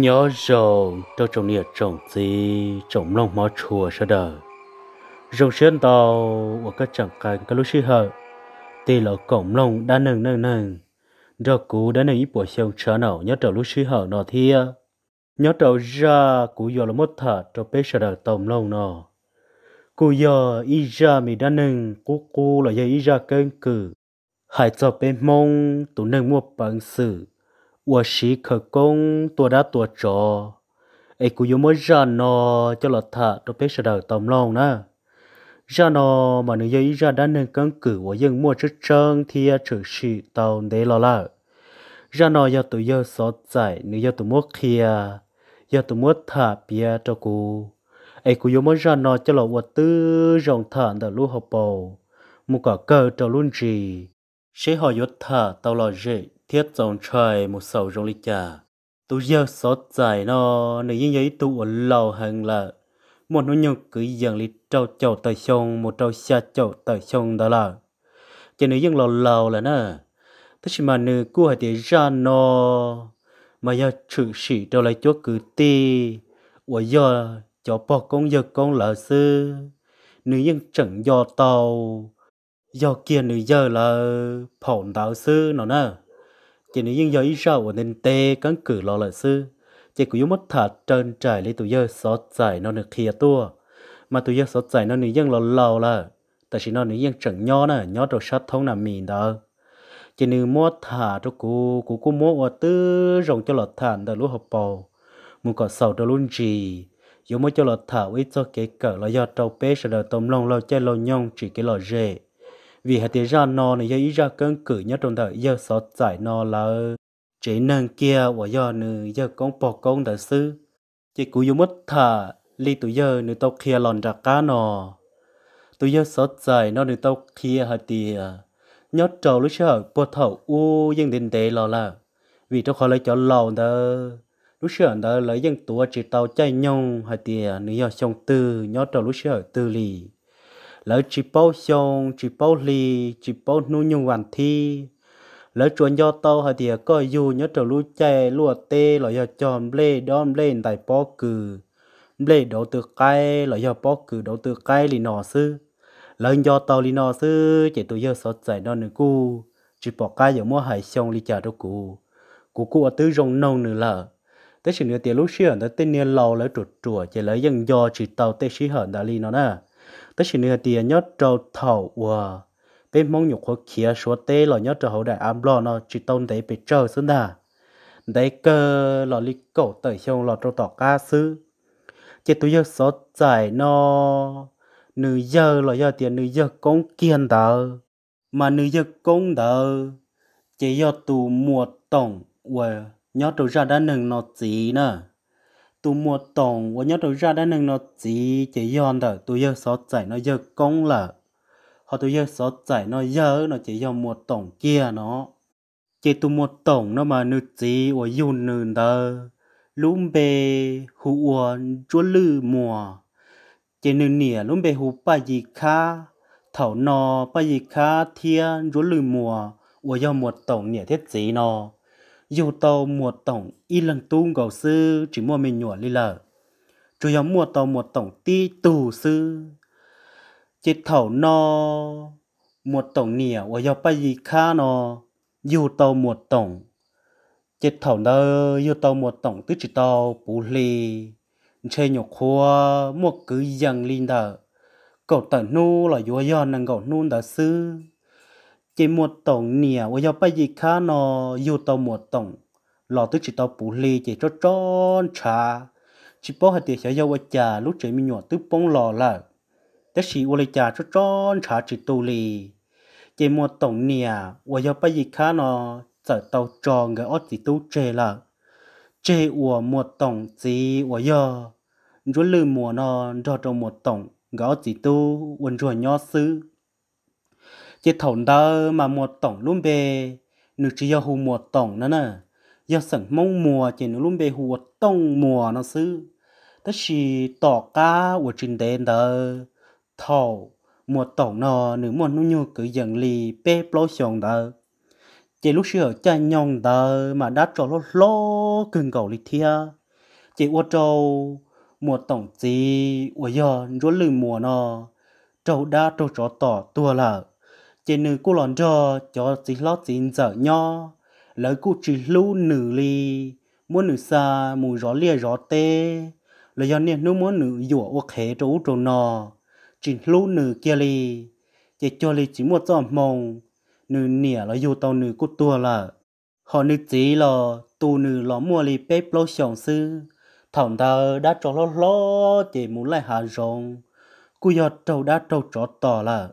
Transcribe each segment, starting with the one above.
nhớ rồng cho trồng nia trồng gì trồng lông mỏ chùa sao đờ rồng xuyên tàu ở các chẳng cảnh các lối xí hở tì lọ cổng lông đã nâng nâng nâng rồi cú đã nâng ít buổi xong trở nổ nhớ trầu lối xí hở nọ thia nhớ trầu ra cú giờ là mất thở cho bé sao đời tổng lông nọ cú giờ ít ra mình đã nâng cú cú là giờ ít ra cơn cử hãy cho bé mong tụ nâng mua bằng sự 我是可工多大多着，哎，古有么热闹，叫了他都别说到当浪呢。热闹嘛，你要一热，咱能跟古我用么这整天只是到你了了。热闹要都要所在，你要都么看，要都么他别照顾。ai cũng yêu mới ra nó cho là vật tư rộng thả đã lu học bầu một cả cơ cho luôn gì sẽ họ yêu thả tao là gì thiết dòng trời một sầu rong lịch trà tu giờ xót dài nó nơi những giấy tu ở lầu hàng là một nỗi nhung cứ dần lý trâu chầu tại sông một trâu xa chầu tại sông đó là cho nơi những lầu lầu là nè thế mà nơi cua hay tiền ra nó mà giờ trừ sĩ đâu lại chúa cứ ti ủa giờ cho bỏ công giờ công là sư nơi những chẳng do tàu do kia nơi giờ là phỏng đạo sư nó nè chỉ nếu nhưng giờ sau sợ nên tê cắn cử lo lợi sư chỉ cũng mất thật trơn trải lấy tụi giờ xót giải nó được khía tua mà tụi giờ xót giải nó nữ dân lo lầu là tại chỉ nó nữ dân chẳng nho nè nho đồ sát thông là mìn đó chỉ nếu mua thả cho cô cô cô mua ở tư rồng cho lọ thản đã lúa học bầu muốn có sầu cho luôn gì dù mới cho lọ thả ít cho cái cỡ là do trâu bé sẽ đợi tôm lông lâu chơi lâu nhông chỉ cái lọ rễ vì hạt tiền ra nó này do ý ra cơn cử nhất trong đời do sợ giải nó là chỉ nâng kia và do nữ do con bỏ con đời sư chỉ cú dùng mất thả li tụi giờ nữ tao kia lòn ra cá nó tụi giờ sợ giải nó nữ tao kia hạt tiền nhớ trầu lúc sợ bỏ thầu u dân đình tệ lò là vì trong khỏi lấy cho lò đó lúc sợ đó lấy dân tụa chỉ tao chạy nhông hạt tiền nữ do sông tư nhớ trầu lúc sợ tư lì lỡ chỉ bao xong chỉ bao lì chỉ bao nu nhung hoàn thi lỡ chuồn do tàu hay thì có dù nhớ trở lũ chè lúa tê lỡ giờ chọn lê đom lên tại bó cử lê đổ từ cây lỡ giờ bó cừ đổ từ cây lì nọ sư lỡ do tàu lì nọ sư chạy tụi giờ sót giải đo nữa cũ chỉ bỏ cây giờ mua hải xong lì chả đâu cũ cũ cụ ở tứ rồng nâu nữa lỡ tới sự nửa tiền lúc xưa tới tên niên lâu lỡ trượt chùa chạy lỡ dân do chỉ tàu tới xí hởn đã lì nọ nè tất nhiên là tiền nhớ trâu thầu và bên mong nhục khó kia số tê là nhớ trâu hậu đại am lo nó chỉ tông đấy bị trâu xuống đà đấy cơ là lý cổ tới xong là trâu tỏ ca sư chỉ tôi giờ số giải nó nửa giờ là giờ tiền nửa giờ cũng kiên đỡ, mà nửa giờ cũng đỡ, chỉ do tù mùa tổng và nhớ trâu ra đã nâng nó gì nữa tụ mua tổng và nhớ đầu ra đã nâng nó chỉ chỉ yon đó tụ giờ số chạy nó giờ công là họ tụ giờ số chạy nó giờ nó chỉ yon mua tổng kia nó chỉ tụ mua tổng nó mà nữ chỉ và yun nữ đó lúm bề hụ uốn chúa lư mùa chỉ nữ nỉa lúm bề hụ ba gì khá thảo nò ba gì khá thiên chúa lư mùa và yon mua tổng nỉa thiết gì nó dù tàu mùa tổng y lần tu gầu sư chỉ mua mình nhủa li lờ chủ yếu mùa tàu mùa tổng ti tù sư chết thầu no mùa tổng nỉa ở yếu bay gì kha no dù tàu mùa tổng chết thầu nơ dù tàu mùa tổng tức chỉ tàu bù lì, chơi nhổ khoa, mua cứ dần linh đờ cậu tận nu là yếu yếu năng cậu nu đờ sư cái mùa tổng nia, bây giờ bây giờ nó yêu tàu mùa tổng lò tức chỉ tàu bù lì chỉ cho tròn cha, chỉ bao hạt tiền sẽ yêu trà lúc chỉ mình nhỏ tức bông lò là tất sĩ ô lì trà cho tròn cha chỉ tù lì cái mùa tổng nia, bây giờ bây giờ nó sợ tàu tròn người ót chỉ tu chơi là chơi ủa mùa tổng gì ủa giờ rồi lư mùa nó cho trong mùa tổng gõ chỉ tu quần rồi nho sư chỉ thổn đơ mà mùa tổng luôn bề nửa chỉ yêu hù mùa tổng nữa nè giờ sẵn mông mùa chỉ nữ luôn bề hù tông mùa nó xứ tất chỉ tỏ cá của trình đen đơ thầu mùa tổng nó nữ mùa nó nhu cử dần lì bê bó xong đơ chỉ lúc xưa cha nhong đơ mà đã cho lô lô cưng cầu lì thia chỉ ô trâu mùa tổng gì ô giờ rốt lư mùa nó trâu đã trâu trò tỏ tua lợ chỉ nữ cô lòn cho cho chỉ lót chỉ dở nho lỡ cô chỉ lưu nữ li muốn nữ xa mù rõ lìa rõ tê là do nên nó muốn nữ dùa ô khế trâu trâu nò chỉ lưu nữ kia li chỉ cho li chỉ một giọt mông nữ nỉa là dù tàu nữ cô tua là họ nữ chỉ là tu nữ là mua li bếp lô sòng sư thằng ta đã cho lo lo chỉ muốn lại hạ rộng cô giờ trâu đã trâu trót tỏ là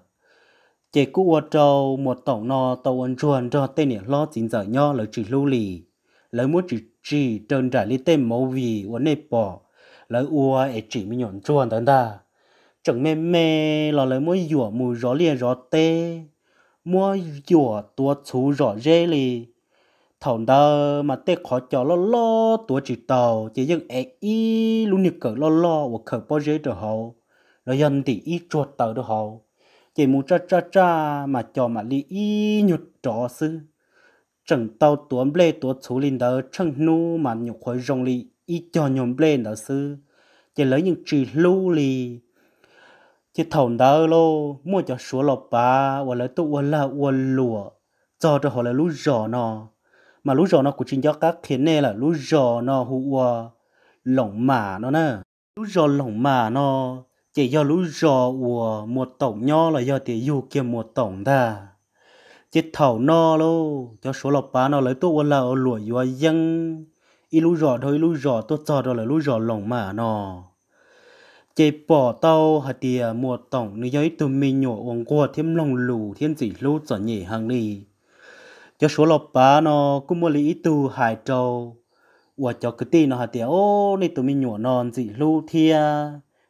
chỉ cú ở trâu một tổng no tàu ăn chuồn cho tên này lo chính giờ nho lời chỉ lưu lì lời muốn chỉ chỉ trơn trả lý tên mẫu vì ở nơi bỏ lời ua ấy chỉ mi nhọn chuồn tận ta chẳng mê mê lo lời muốn dùa mùi gió liền gió tê mua dùa tua chú gió rê lì thầu đơ mà tê khó cho lo lo tua chỉ tàu chỉ dừng ấy ý luôn như cỡ lo lo và cỡ bao rê được hậu lời dần thì ít chuột tàu được hậu chỉ muốn cha cha cha mà cho mà li y nhụt trò sư chẳng tao tuấn lê tuấn chú linh đó chẳng nu mà nhục khối rong li y cho nhom lê đó sư chỉ lấy những chỉ lưu li chỉ thầu đó lô mua cho số lọc ba, và lấy tụ và là và lùa cho cho họ là lũ giò nó mà lũ giò nó của chính cho các khiến nè là lũ giò nó hùa lỏng mà nó nè lũ giò lỏng mà nó chỉ do lũ rò của một tổng nho là do thì dù kia một tổng ta chỉ thảo no lô cho số lọc bá nó lấy tôi là ở lụa dù dân y lũ rò thôi lũ rò tôi cho đó là lũ rò lỏng mà nó chỉ bỏ tàu hạt tìa một tổng nếu giấy tụi mình nhổ uống qua thêm lòng lù thiên dị lũ trở nhỉ hàng đi cho số lọc bá nó cũng mua lý từ hải châu và cho cái tí nó hạt tìa ô này tụi mình nhổ non dị lũ thiên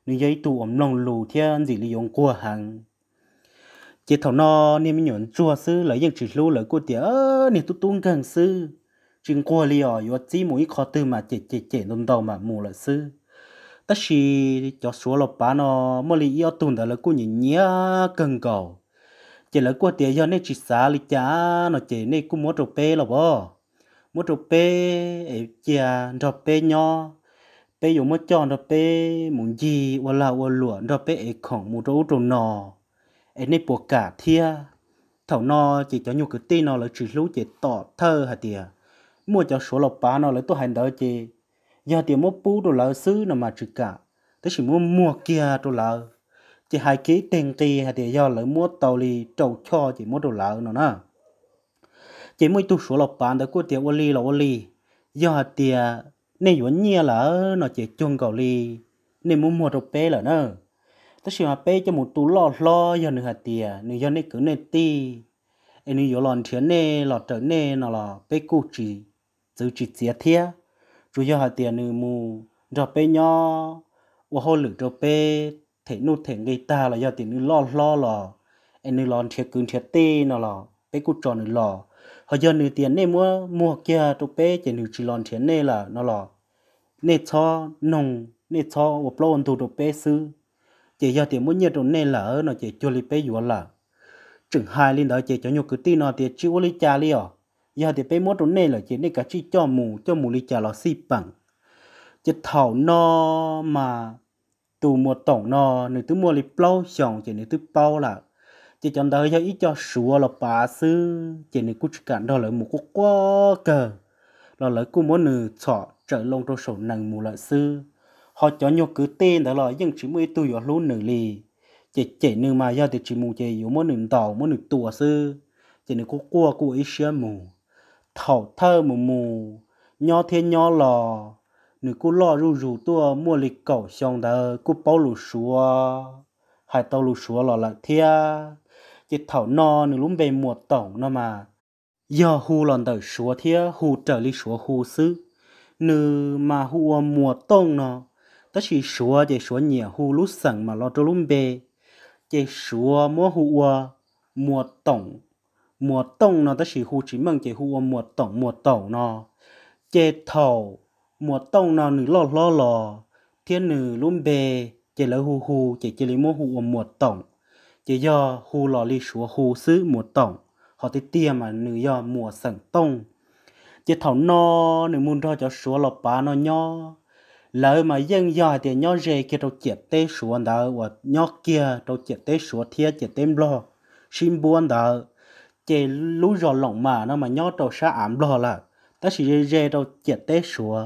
nếu giấy tụ ổng nông lù thiên dị lý dụng của hàng chỉ thầu nó nên mình nhọn chua sư lấy dân chỉ lưu lấy cô tía nên tụ tung gần sư chừng qua li ở yếu chỉ mũi khó tư mà chè chè chè đông đầu mà mù lợi sư tất chỉ cho số lộc bá nó mà li yếu tụn đó là cô nhìn nhía cần cầu chỉ là cô tía do nên chỉ xả li chả nó chỉ nên cô mua trộp bê là bò mua trộp bê ấy chè trộp bê nho bây giờ mất chọn rồi bé muốn gì hoặc là hoặc luận rồi bé ấy khổng một chỗ trộn nò ấy nên buộc cả thia thảo nò chỉ cho nhu cái tin nó là chỉ lú chỉ tỏ thơ hả tìa mua cho số lộc bá nó là tôi hành đó chị giờ tiền mua bú đồ lỡ xứ nó mà chỉ cả tới chỉ muốn mua kia đồ lỡ chỉ hai ký tiền kỳ hả tìa do lỡ mua tàu lì trầu cho chỉ mua đồ lỡ nó nè chỉ mới tu số lộc bá đã có tiền ô lì là ô lì do hả nên vẫn nhiều là nó chỉ chung cầu li nên muốn mua đồ pe là nó tất nhiên là pe cho một túi lọ lọ, giờ nữa hạt tiền nữa giờ này cứ nên ti em nữa giờ lòn thiến này, lọ trở này nó là pe cũ chỉ giữ chỉ chia thia chủ giờ hạt tiền nữa mù đồ pe nhỏ và hồ lử đồ pe, thể nô thể người ta là giờ tiền nữa lọ lo là em nữa lòn thiệt cứ thiệt tê nó là bé cụ tròn nữa lọ họ giờ nửa tiền nên mua mua kia tụ bé chỉ nửa chỉ lon tiền này là nó lò nên cho nông nên cho một lon tụ tụ bé sư chỉ giờ tiền mua nhiều tụ này là nó chỉ cho li bé vừa là chừng hai linh đó chỉ cho nhiều cứ tin nó tiền chỉ ô li trả li ở giờ thì bé mua tụ này là chỉ nè cả chỉ cho mù cho mù li trả là xì bằng chỉ thảo no mà tụ mua tổng no nửa thứ mua li bao xong chỉ nửa thứ bao là chỉ chọn đời cho ít cho sủa là bà sư chỉ nên cũng chỉ cần đó là một quốc quá là lợi cũng muốn nữ chọn trở lông trong sổ nặng một loại sư họ cho nhau cứ tên đó là dân chỉ mới tuổi ở luôn nữ lì chỉ chỉ nữ mà giờ thì chỉ mù chỉ yếu muốn nữ tàu muốn nữ tuổi sư chỉ nên quốc qua của ít xưa mù thảo thơ mù mù nho thiên nho lò nữ cô lo rù rù tua mua lịch cầu xong đó cô bao lù xúa hai tàu lù xúa lò lại thia chỉ thảo no nửa lúc về mùa tổng nó mà giờ hù lòn đời số thia hù trở lý số hù sư nư mà hù mùa tông nó tất chỉ số chỉ số nhiều hù lúc sẵn mà lo cho lúc về chỉ số mua hu mùa tổng mùa tổng nó tất chỉ hù chỉ mừng chỉ hù mùa tổng mùa tổng nó chỉ thầu mùa tông nó nửa lo lo lo thiên nửa lúc về chỉ lỡ hù hù chỉ chỉ lý mua hu mùa tổng chỉ do hu lò li số hu sứ họ tới tia mà nữ do mùa sẩn tông chỉ thảo no nữ muốn cho cho số lọ bá nó nho lỡ mà dân do thì nho rề kia đâu chết tê số đó và kia đâu chết tê số thiệt chết tê lo xin buồn đó chỉ lú rò lỏng mà nó mà nho đâu sa lo là ta chỉ rề rề chết tê số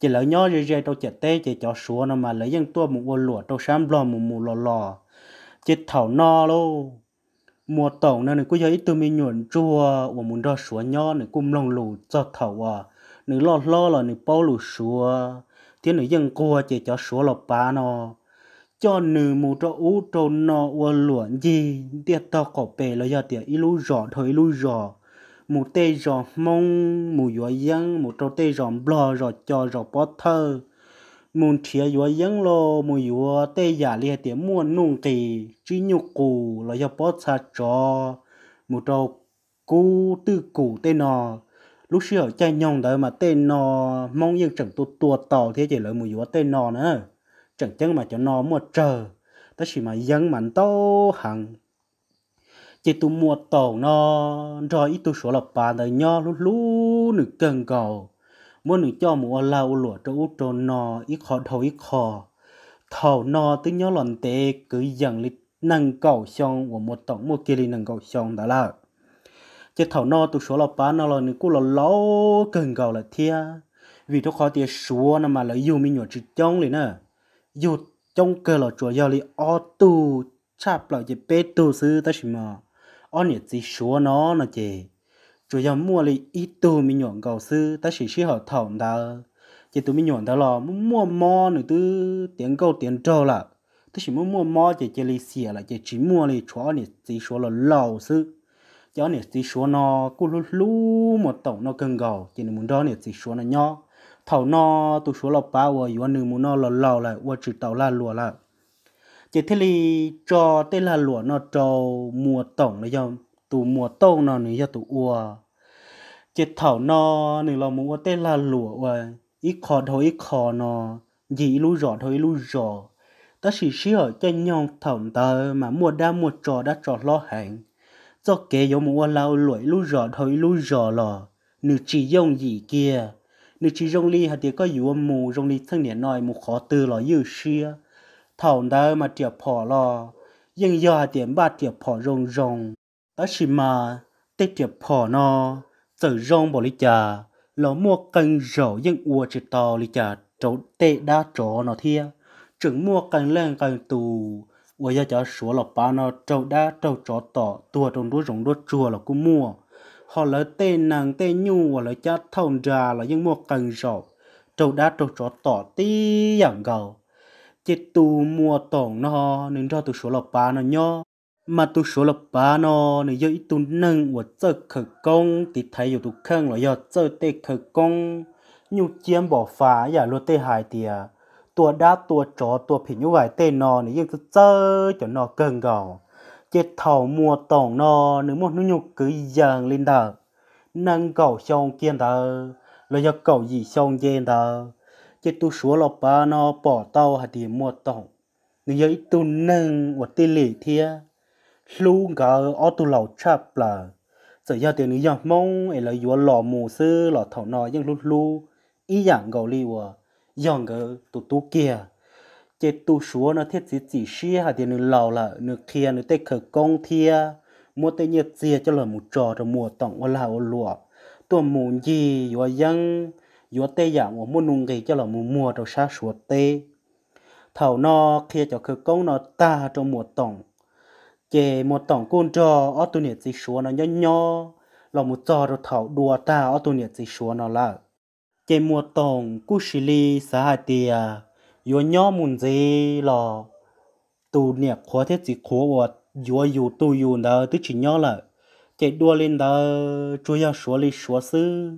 chỉ lỡ nho rề rề đâu chết tê chỉ cho số nó mà lỡ dân tua một ô lụa đâu sam lo một mù lò lò chết thảo no lô mùa tổng nên cứ giấy từ mình nhuận chua và muốn ra sủa nho này cũng lòng lù cho thảo à nữ lo lo là nữ bao lù sủa thế nữ dân cua chỉ cho sủa là ba nó cho nữ mù cho ú cho nó và luận gì tiệt tao có bề là do tiệt ít lú rõ thôi lú rõ mù tê rõ mông mù gió dân mù trâu tê rõ bò rõ cho rõ bớt thơ môn chia yo yang lo mo yo te ya li te mo nung ki chi nyu lo ya po cha cho mo to cu tư củ tên nò lúc xưa chạy nhông đấy mà tên nò mong yên chẳng tu tua tàu thế chỉ lợi mùi vua tên nữa chẳng chân mà cho nó mua chờ ta chỉ mà dân mặn tàu hàng chỉ tu mua tàu nó rồi ít tu số là đời nho lú lú nực cần cầu muốn được cho mù la u lụa cho u cho ít khó thầu ít khó thầu nò tới nhớ lần tệ cứ dần lịch nâng cầu xong của một tổng một kia lịch nâng cầu xong đó là chứ thầu nò tụ số là ba nó là những cú là lâu cần cầu là thia vì tôi khó tiền số mà là yêu mình chữ trong liền nè yêu trong cơ là chùa giao li o tu chạp lại chỉ bê tu sư ta chỉ mà o nhiệt gì số nó nó chỉ mua li ít tu mi nhọn cầu sư ta chỉ chỉ họ thòng đó chỉ tu mi nhọn đó là mua mò nữa tư tiền câu tiền trâu là ta chỉ mua mua mò chỉ chỉ li xỉa là chỉ chỉ mua li chó này chỉ số là lâu sư chó này chỉ số nó cứ lú lú một tổng nó cần cầu chỉ muốn đó này chỉ số nó nhỏ thầu nó tu số là bao và yếu nữa muốn nó là lâu lại và chỉ tàu là lùa là chỉ thế li cho tên là lùa nó trâu mua tổng đấy không tù mùa tông nó nữa tu ua chết thảo nó nữa là mua tê là lụa và ít khó thôi ít khó nó gì lu rõ thôi lu rõ ta chỉ chỉ ở trên nhong thẩm tờ mà mua đa mua trò đã trò lo hàng cho kế giống mua lao lụi lu rõ thôi lu rõ lò nữ chỉ dùng gì kia nữ chỉ dùng ly hạt tiệc có yếu mù dùng ly thân điện nói mù khó từ lò dư xia thảo đó mà tiệc phò lò nhưng do hạt tiệc ba tiệc phò rong rong ta chỉ mà tê tiệp phò nó tự rong bỏ lý trà lò mua cần rổ dân ua chỉ to lý trà chỗ tê đa chỗ nó thia chừng mua cần lên cần tù ua gia cho số lọ ba nó trâu đa trâu chỗ tỏ tua trong đuôi rồng đuôi chùa là cũng mua họ lỡ tê nàng tê nhu và lỡ cha thông ra là dân mua cần rổ trâu đa trâu chỗ tỏ tí dạng gầu chỉ tu mua tổng nó nên cho từ số lọ ba nó nhó mà tu số là ba nó nếu giờ tu nâng và chơi khởi công thì thấy dù tu khăng là giờ chơi tê khởi công nhu chiếm bỏ phá giả luôn tê hại thì à, tua đá tua chó tua phỉ như vậy tê nó nếu giờ chơi cho nó cần gò chết thầu mua tổng nó nếu một nó cứ dần lên đờ nâng cầu xong kiên đờ là giờ cầu gì xong kiên đờ chết tu số là ba nó bỏ tàu hay thì mua tổng nếu giờ tu nâng và tê lì thiệt lu gỡ ô tu lầu chập là giờ giờ tiền nữa mong ấy là vừa lò mù sư lò thảo nọ nhưng lu lu ý dạng gầu li vừa à. dọn gỡ tụ tụ kia chế tu xuống nó thiết gì chỉ xia hà tiền nữa lầu là nữa kia nữa tê khờ công thia mua tê nhiệt chia cho là một trò rồi mùa tổng ô là ô lụa tua mù gì vừa dân vừa tê dạng vừa mua nung gì cho là mua mùa rồi xa xuống tê thảo nọ kia cho khờ công nó ta cho mua tổng chế một tổng côn trò ở tụi nhiệt gì số nó nhỏ nhỏ là một trò rồi thảo đùa ta ở tụi nhiệt gì số nó là chế một tổng cú xì li xã hai tia yếu nhỏ muốn gì là tụi nhiệt khó thế gì khó và yếu yếu tụi yếu đó tức chỉ nhỏ là chế đua lên đó chú yếu số li số sư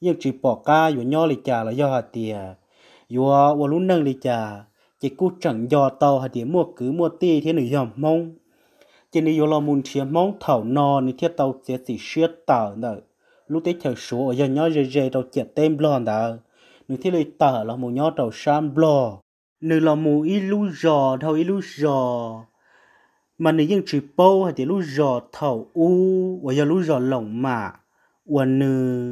nhưng chỉ bỏ ca yếu nhỏ li chả là do hai tia yếu và lúc nâng li chả chỉ cú chẳng do tàu hai tia mua cứ mua ti thế nữa dòm mong chỉ nên là muốn chia mong thảo nò nên thiết tàu sẽ chỉ xuyên tờ nữa lúc đấy chờ số ở nhà nhỏ dễ dễ đâu chia tem lon đó nên thiết lấy tờ là một nhỏ đầu sam lo nên là một ít lú giò thầu ít lú giò mà nếu những chỉ bâu hay thì lú giò thầu u và giờ lú giò lỏng mà và nữ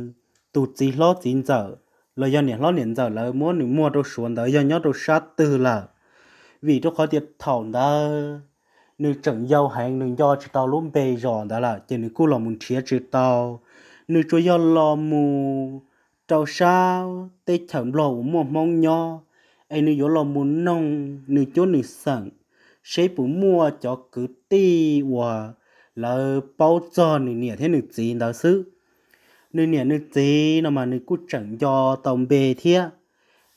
tụt chỉ lo chín giờ là do niệm lo niệm giờ là muốn mua đồ xuống đó do nhớ đồ sát từ là vì tôi khó tiền thầu đó nếu chẳng giàu hàng nếu do chỉ tao luôn bề rõ đó là chỉ nếu cứ làm muốn chia chỉ tao nếu cho giàu lo mù tao sao tê chẳng lo một mong nho ai nếu giàu lo muốn nông nếu cho nếu sẵn sẽ bù mua cho cứ ti và là bao giờ nếu nhẹ thế nếu gì đó xứ nếu nhẹ nếu gì nó mà nếu cứ chẳng do tầm bề thế,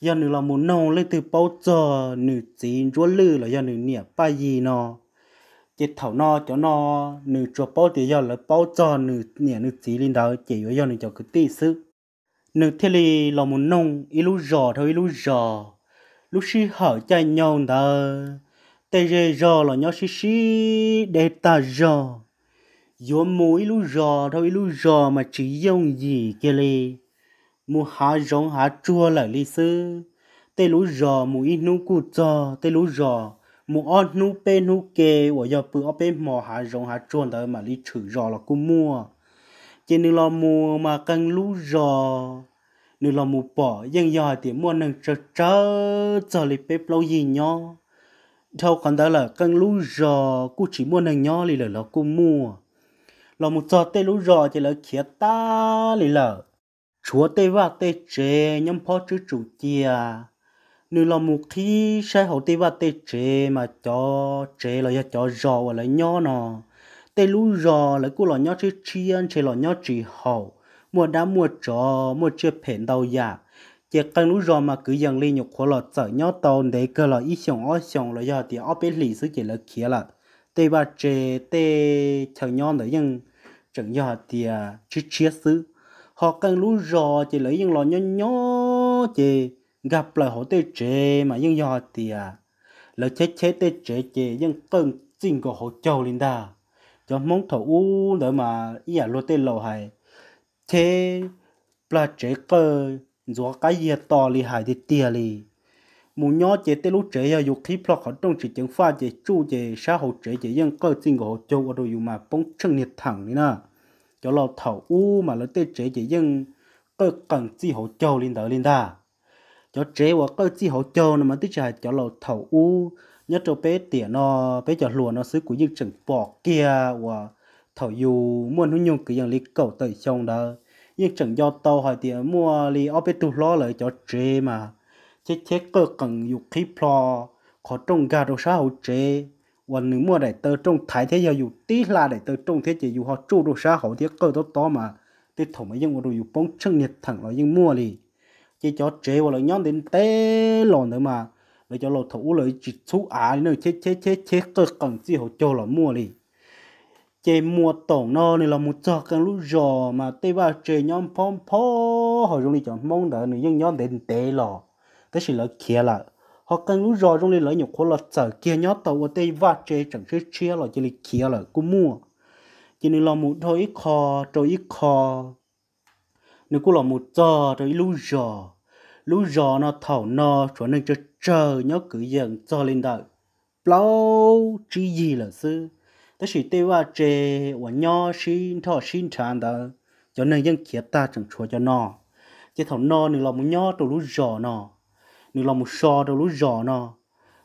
giờ nữ là muốn nông lên từ bao giờ nữ chỉ rúa lư là giờ nữ nhẹ ba gì nó chỉ thầu nó cho nó nửa chùa bao tiền do là bao cho nửa nè nửa chỉ lên đó chỉ do nửa cho cái tí sư nửa thế li là muốn nông ít lúc giò thôi ít lúc giò lúc xí hở chạy nhau đó tê rê giò là nhau xí xí để ta giò gió mũi lúc giò thôi ít lúc giò mà chỉ dùng gì kia li mua hạ giống hạ chua lại li sư tê lúc giò mũi nụ cụ cho tê lúc giò mua on nu pe nu kê và giờ bự ở bên mò hạ rộng hạ tròn đời mà đi chửi rò là cũng mua chỉ nên lo mua mà cần lú rò nên lo mua bỏ dân giờ thì mua nên trơ trơ cho lì pe lâu gì nhau theo còn đó là cần lú rò cũng chỉ mua nên nhau thì là nó cũng mua là một trò tê lú rò thì là khía ta thì là chúa tê và tê chê, nhóm phó chữ chủ chia nếu là một khi sai hậu tế và tế chế mà cho chế là giờ cho rò và là nho nọ tế lũ rò là cũng là nho chế ăn chế là nho chỉ hậu mua đá mua trò mua chế phèn đầu giả chế cần lũ rò mà cứ dần lên nhục khó là sợ nho tồn để cơ là ít xong ó xong là giờ thì ó biết lì sự chỉ là kia là tế ba chế tế thằng nho nữa nhưng chẳng do thì chỉ chia sự họ cần lũ rò chỉ lấy những lò nho nho chỉ gặp lại họ tê chế mà nhưng do thì à là chết chết tê chế chế nhưng cần chính của họ châu linh đà cho mong thầu u nữa mà ý à lô tê lầu hay thế là chế cơ do cái gì à to li hại thì tia li mù nhỏ chế tê lúc chế giờ à, khi plot họ trong chỉ chứng pha chế chu chế xã hội chế chế nhưng cơ chính của họ châu ở đâu mà bóng chân nhiệt thẳng đi nè cho lo thầu u mà lô tê chế chế nhưng cơ cần chỉ họ châu lên đỡ linh đà cho chế và có chi hậu cho nó mà tích chạy cho lầu thầu u nhớ cho bé tiền nó bé cho lùa nó xứ của những trận bỏ kia và thầu dù muốn nó nhung cái dạng lý cầu tới trong đó nhưng trận do tàu hỏi tiền mua lý ở bên tụt lo lại cho chế mà chết chết cơ cần dục khí plo khó trong gà đồ sao hậu chế và nếu mua để tờ trong thái thế giờ dù tí là để tờ trong thế chỉ dù họ chu đồ sao họ thiết cơ tốt to mà tết thổ mấy dùng đồ dù bóng chân nhiệt thẳng là nhưng mua liền chỉ cho chế vào lời nhóm đến té lòn nữa mà lời cho lột thủ lời chỉ chú á nữa chết chết chết chết cơ cần gì họ cho là mua đi chế mua tổng nó này là một trò cần lúc giờ mà tê ba chế nhóm phong phó họ dùng đi chọn mong đợi nữa nhưng nhóm đến té lò thế chỉ là kia là họ cần lúc giờ dùng đi lấy nhiều khổ là sợ kia nhóm tàu tê ba chế chẳng chết chia là chỉ là kia là cũng mua chỉ nên là một thôi ít kho rồi ít kho nếu cô là một giờ rồi lú giò lú giò nó thảo nó cho nên cho chờ nhớ cứ dần cho lên đợi lâu chỉ gì là sư ta chỉ tiêu qua chè và nho xin thọ xin tràn đó cho nên dân kiệt ta chẳng chúa cho nó chứ thảo nó nếu là một nho tụ lú giò nó nếu là một sò tụ lú giò nó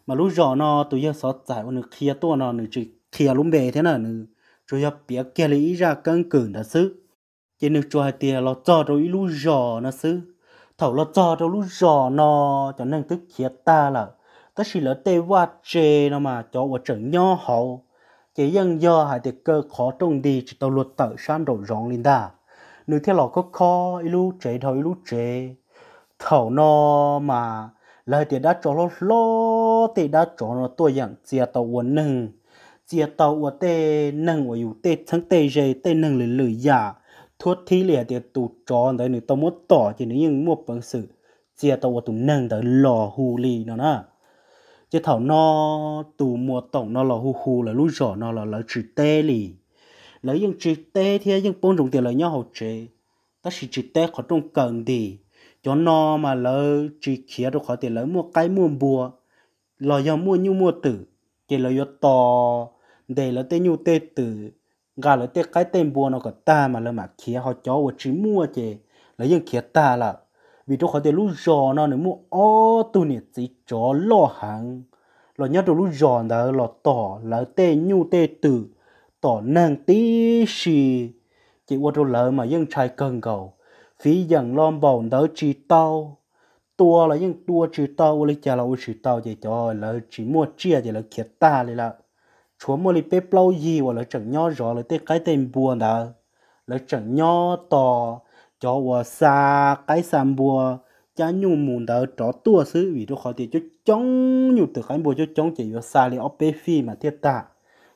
mà lú giò nó tôi dân sợ giải và nửa kia tôi nó nửa chỉ kia lúng bề thế nào nửa cho giờ biết kia lý ra căn cử là sư chỉ nếu hai tiề lo cho rồi lú giò nó xứ thầu lo cho rồi lú giò nó cho nên tức khía ta là ta chỉ là tê va chê nó mà cho vợ chồng nhau hậu chỉ dân do hai tiệt cơ khó trông đi chỉ tàu luật tự san đổ rong lên đà nếu thế lọ có khó lú chế thầu lú chế thầu nó mà lời tiệt đã cho lo lo tiệt đã cho nó tôi dạng chia tàu quần nâng chia tàu ở tê nâng ở yếu tê thắng tê dây tê nâng lử lười già dạ thuốc thi lìa thì tròn đấy nữa tao muốn tỏ chỉ nếu như một bằng sự chia tao tụ nâng tới lò hù lì nó nè chứ thảo nó tụ mùa tổng nó lò hù hù là lũ rõ nó là là tê lì lấy những chữ tê thì những bốn đồng tiền là nhau hậu ta chỉ chữ tê khó trong cần đi cho nó mà lỡ chỉ kia đâu khó tiền lỡ mua cái mua bùa lò mua như mua tử chỉ lỡ yo để lỡ tê nhu tê tử gà là tiếc cái tên bùa nó có ta mà là mà kia họ chó và chỉ mua chè là dân kia ta là vì chỗ họ để lúc giò nó nữa mua ô tu nè chỉ chó lo hàng lo nhớ lúc giò đó lo tỏ là tê nhu tê tử tỏ năng tí xì chỉ qua chỗ lỡ mà dân chạy cần cầu phí dần lom bầu đỡ chỉ tao tua là dân tua chỉ tao lấy chả là chỉ tao chỉ cho lỡ chỉ mua chia chỉ là kia ta lại là chúa mua lì bếp lâu gì và là chẳng nhau rõ là tê cái tên buồn đó là chẳng nhau to cho và xa cái sàn bùa cha nhu mùn đó cho tua sư vì tôi khỏi thì cho chống nhu từ cái bùa cho chống chỉ vào xa lì ốp bê phi mà thiết ta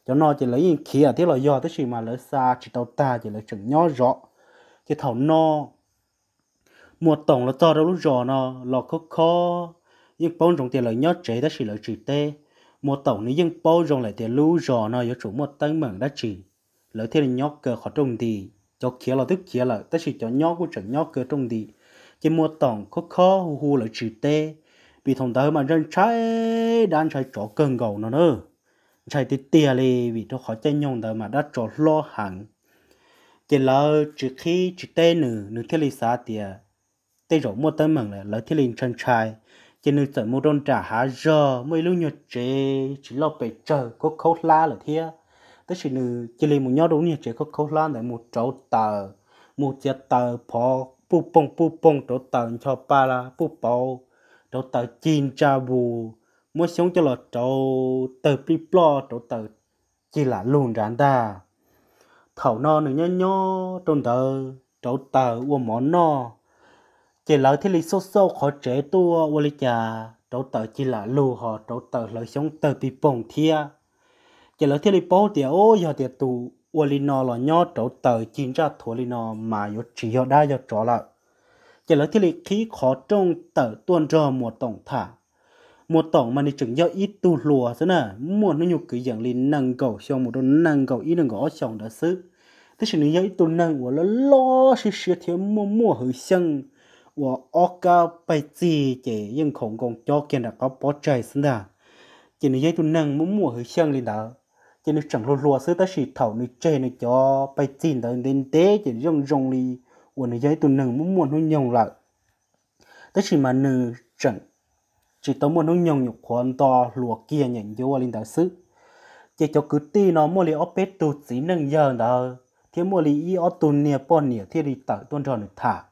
cho nó chỉ lấy khí à thiết là do tới sự mà lấy xa chỉ tàu ta chỉ là chẳng nhau rõ thì thảo no mùa tổng là to đâu lúc rõ nó lọ khó khó nhưng bóng trong tiền là nhớ chế đó chỉ là chỉ tê một tổng lý dân bao rong lại tiền lưu rò nó yếu chủ một tăng mừng đã chỉ lỡ thế là nhóc cơ khó trông thì cho kia là tức kia là tất chỉ cho nhóc của trận nhóc cơ trông thì chỉ một tổng khó khó hù hù là chỉ tê bị thằng ta mà dân trái đang trái chó cơn gầu nó nơ trái thì tia lì vì nó khó chơi nhông ta mà đã chó lo hàng chỉ là chỉ khi chỉ tê nữa nữa thế là xa tia tê rổ một tăng mừng là lỡ thế là chân trái chỉ nên sợ mua đôn trả há giờ mới lưu nhật chế chỉ lo phải chờ có khâu la là thia tức chỉ nên chỉ lấy một nhau đúng nhật chế có khâu la để một chỗ tờ một chiếc tờ phò pu bông pu bông chỗ tờ cho ba là pu bầu chỗ tờ chín cha bù mua sống cho là chỗ tờ pi plo chỗ tờ chỉ là luôn rán ta thảo no nữa nhớ nhớ trong tờ chỗ tờ uống món no chỉ lỡ thiết lý số số khó trẻ tua vô lý chả trâu tờ chỉ là lù họ trâu tờ lợi sống tờ bị bồng thia chỉ lỡ thiết lý bố thì ô giờ thì tù vô lý nó là nhó trâu tờ chín ra thua lý nó mà yo chỉ yo đa yo trò là chỉ lỡ thiết lý khí khó trông tờ tuôn rờ một tổng thả một tổng mà đi chừng do ít tu lùa thế nè muốn nó nhục cái dạng lý nâng cầu xong một đôi nâng cầu ít nâng cầu xong đã xứ thế sự nếu do ít tu nâng của nó lo sự sự thiếu mua mua hơi xăng chỉ chỉ chỉ chỉ chỉ khổng cho cho xin đã mua mua hơi lên đó chẳng ta 我阿哥被自己用空工交给那个包债是的，今年也就能摸摸和乡里的，今年整路路是的是头你债你交被进的连带就用用里，我那也就能摸摸 nó nhung lại, ta chỉ mà nữ chẳng chỉ tao muốn nó nhung nhục quan to lúa kia nhận vô lên đó sứ, chỉ cho cứ ti nó mua li ở bếp tu chỉ nâng giờ đó, thế mua li ở tu nia bò nia thì đi tạo tuần tròn được thả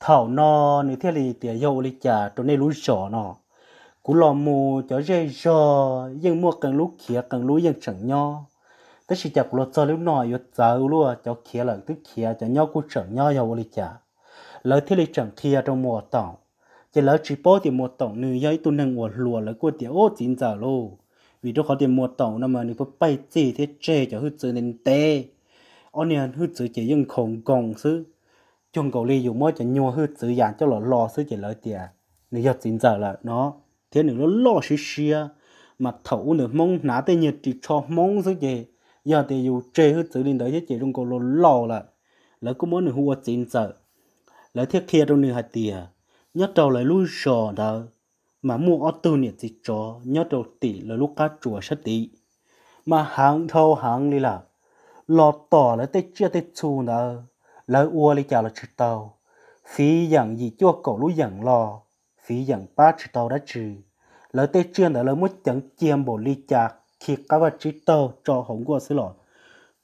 thảo nọ nếu thế thì tiền dầu thì trả trong này lúa sọ nọ cú lò mù cho dây sọ nhưng mua cần lúa khía cần lúa nhưng chẳng nhau tất nhiên chả lúa cho lúc nọ yếu cháu lúa cho khía là tức khía cho nho cú chẳng nho dầu thì trả lỡ thế thì chẳng kia trong mùa tổng chỉ lỡ chỉ bó thì mùa tổng nữ giấy tu nâng uổng lúa lỡ cua tiền ô chín giờ lô vì đó có tiền mùa tổng nằm mà nếu có bay gì thế chê cho hư chơi nên tê ông này hư chơi chỉ dùng khổng gồng xứ chung cầu ly dùng mỗi chỉ nhua hư tự dạng cho lọ lò sử chỉ lợi tiền nếu giật dính giờ là nó thế nữa nó lo xí xia mà thấu nữa mong ná tới nhiệt chỉ cho mong sử gì, giờ thì dù chê hư tự lên đấy chứ chỉ trong cầu lò lò là lỡ cũng muốn nữa hua dính giờ lỡ thiết kia trong nữa hạt tiền nhất đầu lại lui sò đó mà mua ở từ nhiệt thì cho nhất đầu tỷ là lúc cá chùa sẽ tỷ mà hàng thâu hàng đi là lọt tỏ là tới chia tới chu nữa lỡ ua li chào là chữ tàu phí dặn gì chua cổ lũ dặn lò phí dặn ba chữ tàu đã trừ lỡ tê chương đã lỡ muốn chẳng chiêm bộ li chạc khi các vật chữ tàu cho hổng qua xứ lọ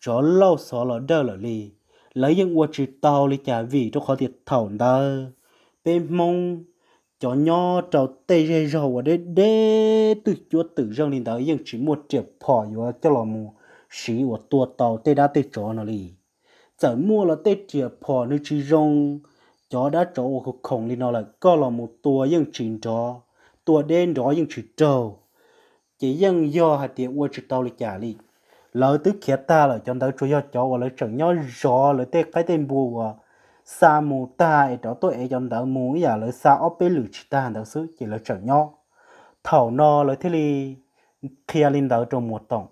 cho lâu xó lọ đơ lọ li lỡ những ua chữ tàu li chà vì cho khó thiệt thảo đơ bên mông cho nho trâu tê rê râu ở đây đê từ chúa tử răng lên tới những chỉ một triệu phỏ yếu cho lò mù sĩ của tua tàu tê đã tê chó nó li sợ mua là tê chìa phò nơi chỉ rong chó đã trổ ô khổng lên nó là có là một tua dân chỉnh trò tua đen đó dân chỉ trầu chỉ dân do hạt tiền chỉ tàu lịch trả li lỡ tứ kia ta là trong đó chú chó và lỡ chẳng nhau rõ lỡ tê cái sa mù ta ấy tôi ấy trong đó muốn giả sa óp bê lử chỉ ta hàng đó chỉ lỡ chẳng nhau thảo no lỡ thế li kia lên trong một tổng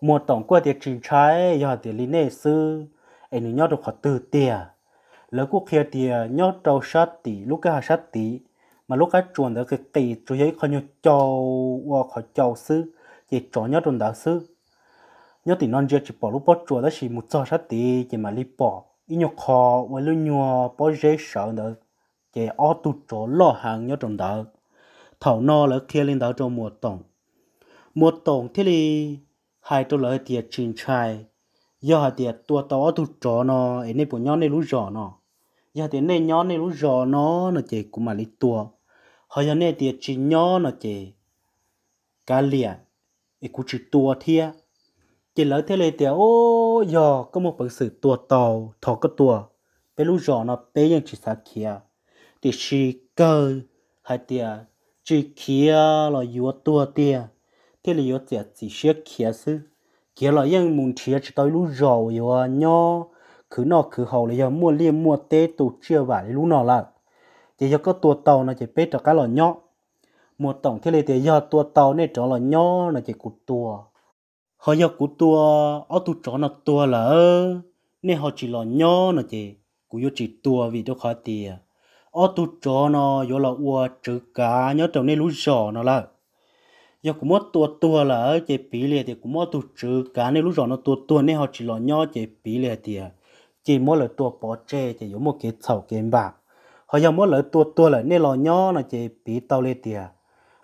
mua tổng qua thì trình trái giờ thì lý nè sư anh nhớ được họ từ tiền lỡ quốc kia thì nhớ trâu sát tí lúc cái sát tí mà lúc cái chuẩn đó cái tỷ chủ yếu khó nhớ châu và khó châu sư chỉ chỗ nhớ chuẩn đạo sư nhớ thì non chưa chỉ bỏ lúc bỏ chùa đó chỉ một trò sát tí chỉ mà lý bỏ ít nhớ khó và lúc nhớ bỏ dễ sợ nữa chỉ ở tụ chỗ lo hàng nhớ chuẩn đạo, thảo no lỡ kia lên đó cho mùa tổng mùa tổng thì hai tôi lỡ tiệt trình trai giờ hạt tiệt tua to tu chó nó ấy nên bộ nhon nên lú rõ nó giờ tiệt nên nhon nên lú rõ nó nó chỉ cũng mà lấy tua họ giờ nên tiệt chỉ nhon nó chỉ cá lìa ấy cũng chỉ tua thia chỉ lỡ thế này tiệt ô giờ có một bản sự tua to, thọ cái tua bé lú rõ nó bé nhưng chỉ sa kia tiệt chỉ cơ hạt tiệt chỉ kia là yếu tua tiệt thế là yếu tiệt chỉ xếp kia sư kia là yên mùng chia chỉ tới lúc rồi yếu à nhó cứ nọ cứ hậu là yếu mua liên mua tê tụ chia vả lúc nọ là thì yếu có tua tàu nó chỉ biết cho cái là nhó mua tổng thế là thì yếu tua tàu này cho là nhó nó chỉ cụt tua họ yếu cụt tua ở tụ trở nó tua là nên họ chỉ là nhó nó chỉ cũng yếu chỉ tua vì đâu khó tiền ở tụ trở nó yếu là ua chữ cá nhớ trong này lúc rau nó là giờ cũng mất tua tua là ở chế pí liệt thì cũng mất tụ trừ cá này lúc rồi nó tua tua nên họ chỉ lo nhỏ chế pí liệt thì à, chỉ mỗi lần tua bỏ chê thì có một cái sầu cái bạc họ giờ mỗi lần tua tua là nên lo nhỏ là chế pí tàu liệt thì à.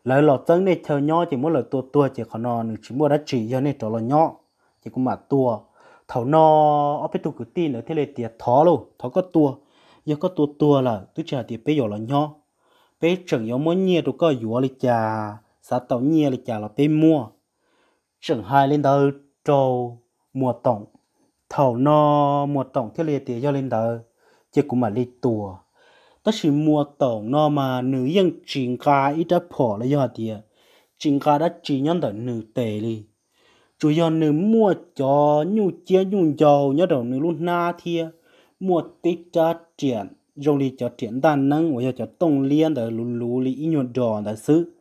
lại lo chân nên chờ nhỏ chỉ mỗi lần tua tua chỉ còn nó chỉ mua đã chỉ cho nên trở lo nhỏ chỉ cũng mà tua thầu nò ở phía tụ cứ tin nữa thế liệt thì thó luôn thó có tua giờ có tua tua là tôi chờ thì bây giờ là nhỏ bây chừng, có mỗi nhiều tôi có dúa liệt chả xã tàu nhia là chả là bên mua chẳng hai lên đầu trâu mùa tổng thầu no mùa tổng thiết liệt tiền cho lên đầu chứ cũng mà đi tùa tất chỉ mùa tổng no mà nữ dân chỉnh ca ít đã phổ là do tiền, chỉnh ca đã chỉ nhân tới nữ tệ đi chủ yếu nữ mua cho nhu chia nhu dầu nhớ đầu nữ luôn na thia mua tích cho triển rồi đi cho triển đàn năng và cho tông liên để lú lú lý nhuận đòn tới xứ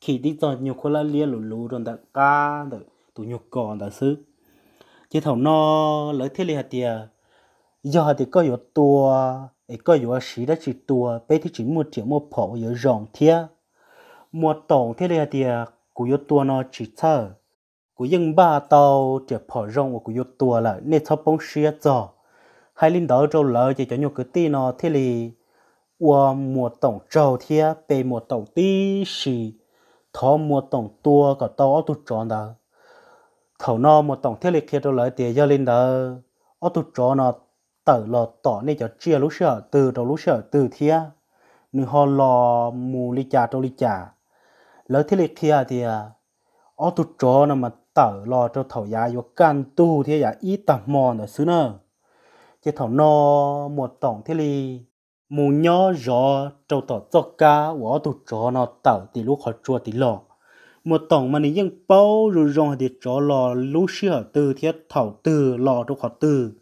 khi đi cho nhục khối là liên lù lù rồi đặt ca đặt tụ nhục còn đặt xứ chứ thầu nó lấy thiết lý hạt tiền giờ thì có yếu tua ấy có yếu sĩ đã chỉ tua bây thì chỉ một triệu một phổ yếu rộng thiết một tổng thiết lý hạt tiền của yếu tua nó chỉ thở của dân ba tàu chỉ phổ rộng của yếu tua là nên thấp bóng xia cho hai linh đầu trâu lỡ chỉ cho nhục cái tí nó thiết lý qua một tổng trâu thiết về một tổng tí xì thó mua tổng tua cả to tu tròn đó thầu no một tổng thiết lịch kia tôi lấy tiền gia linh đó ở tu tròn nó tự lo tỏ nên cho chia lũ sợ từ đầu lũ sợ từ thía, nên họ lo mù li trà trong li trà lấy thiết lịch kia thì ở tu tròn nó mà tự lo cho thầu giá vô can tu thì giá ít tầm mòn ở xứ nữa chứ thầu no một tổng thiết lịch mù nhớ rõ trâu tỏ cho cá vỏ tụ trò nó tạo thì lúc họ chua thì lò một tổng mà những bao rồi rong thì trò lò lúc xưa từ thiết thảo từ lò đâu họ từ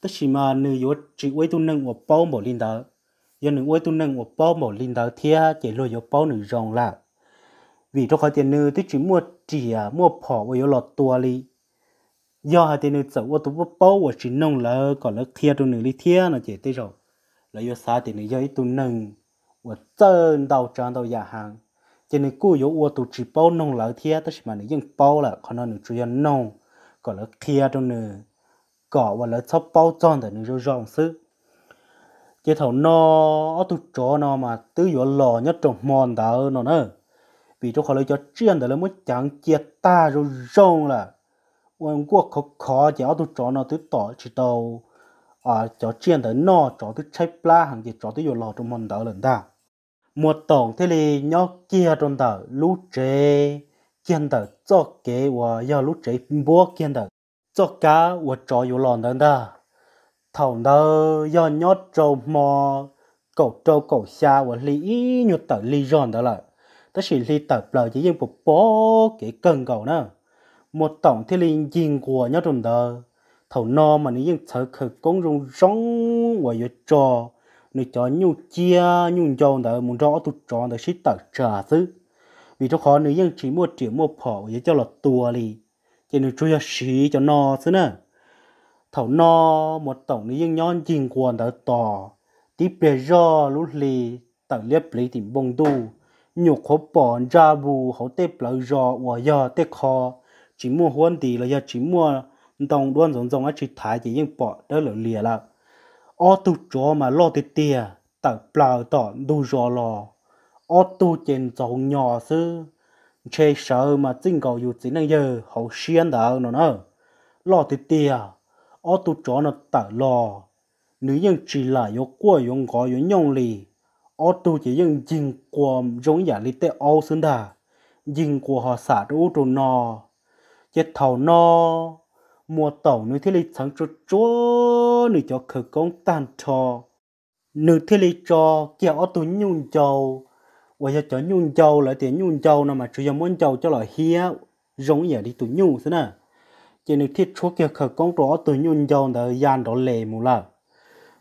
tất chỉ mà nữ yếu chỉ quay tu nâng của bao bỏ linh đạo, giờ nữ quay tu nâng của bao bỏ linh đạo thia chỉ lôi yếu bao nữ rong là vì trong khỏi tiền nữ tất chỉ mua chỉ à, mua phỏ và yếu lọt tua li do hai tiền nữ sợ ô tu bao và chỉ nông là còn là thia tu nữ li thia là chỉ tới rồi là do xã thì này do ít tu nâng và chân đầu chân đầu nhà hàng cho nên cú yếu ô tu chỉ bao nông lỡ thia tất mà này dân bao là còn nó nữa chỉ nông còn lỡ kia trong nữa cỏ và lỡ sắp bao tròn thì nữa rong sư chỉ thầu nó tu chó nó mà tứ yếu lò nhất trong mòn đó nó nữa vì cho họ lấy cho chuyên để lấy muốn chẳng chia ta rồi rong là ông quốc khó khó chỉ ở tu chó nó tứ tỏ chỉ đầu ở ờ, chỗ chuyện tới nó chỗ tới chạy pla hàng gì cho tới vô lò trong mòn đỡ lần ta một tổng thế li nhó kia trong tờ lú chế kiên tờ cho kế và do lú chế bố kiên tờ cho cá và chỗ vô lò lần ta thầu đó do nhó trâu mò cầu trâu cầu xa và lý nhu tờ lý giòn đó là tất chỉ lý tờ bờ chỉ riêng một bố cái cần cầu nữa một tổng thế li nhìn của nhó trong tờ thầu no mà nó dân thở khờ con rong rong và giờ trò nó cho nhung chia nhung dầu đỡ muốn rõ tụt tròn đỡ xí tật trả thứ vì cho khó nó dân chỉ mua triệu mua phỏ và cho là tua lì cho nên chui xí cho no thế nè thầu no một tổng nó dân nhon chìm quần đỡ tò tí bề rõ lút lì tờ liếp lì tìm bông tu nhục khó bỏ ra bù hậu tép lỡ rõ và giờ tép khó chỉ mua huân thì là giờ chỉ mua đồng đuôn giống giống á chỉ thái chỉ yên bỏ đỡ lỡ lìa là ô tu chó mà lo tê tìa tờ bào tỏ đu gió lò ô tu trên giống nhỏ sư chê sợ mà chính cầu dù chỉ năng giờ hậu xiên đỡ nó nó, lo tê tìa ô tu chó nó tờ lò nếu như chỉ là yếu quá yếu có yếu nhông lì ô tu chỉ những dinh của giống giả lý tế ô xứng đà dinh của họ xả đủ trụ nò chết thầu no mua tàu nữ thế lý thắng cho chúa nữ cho khởi công tàn trò nữ thế lý cho kia ở tù nhung châu và cho cho nhung châu là tiền nhung châu nào mà chủ yếu muốn châu cho là hia giống như đi tù nhung thế nè chỉ nữ thiết chúa kia khởi công trò ở tù nhung châu đã gian đó lề mù là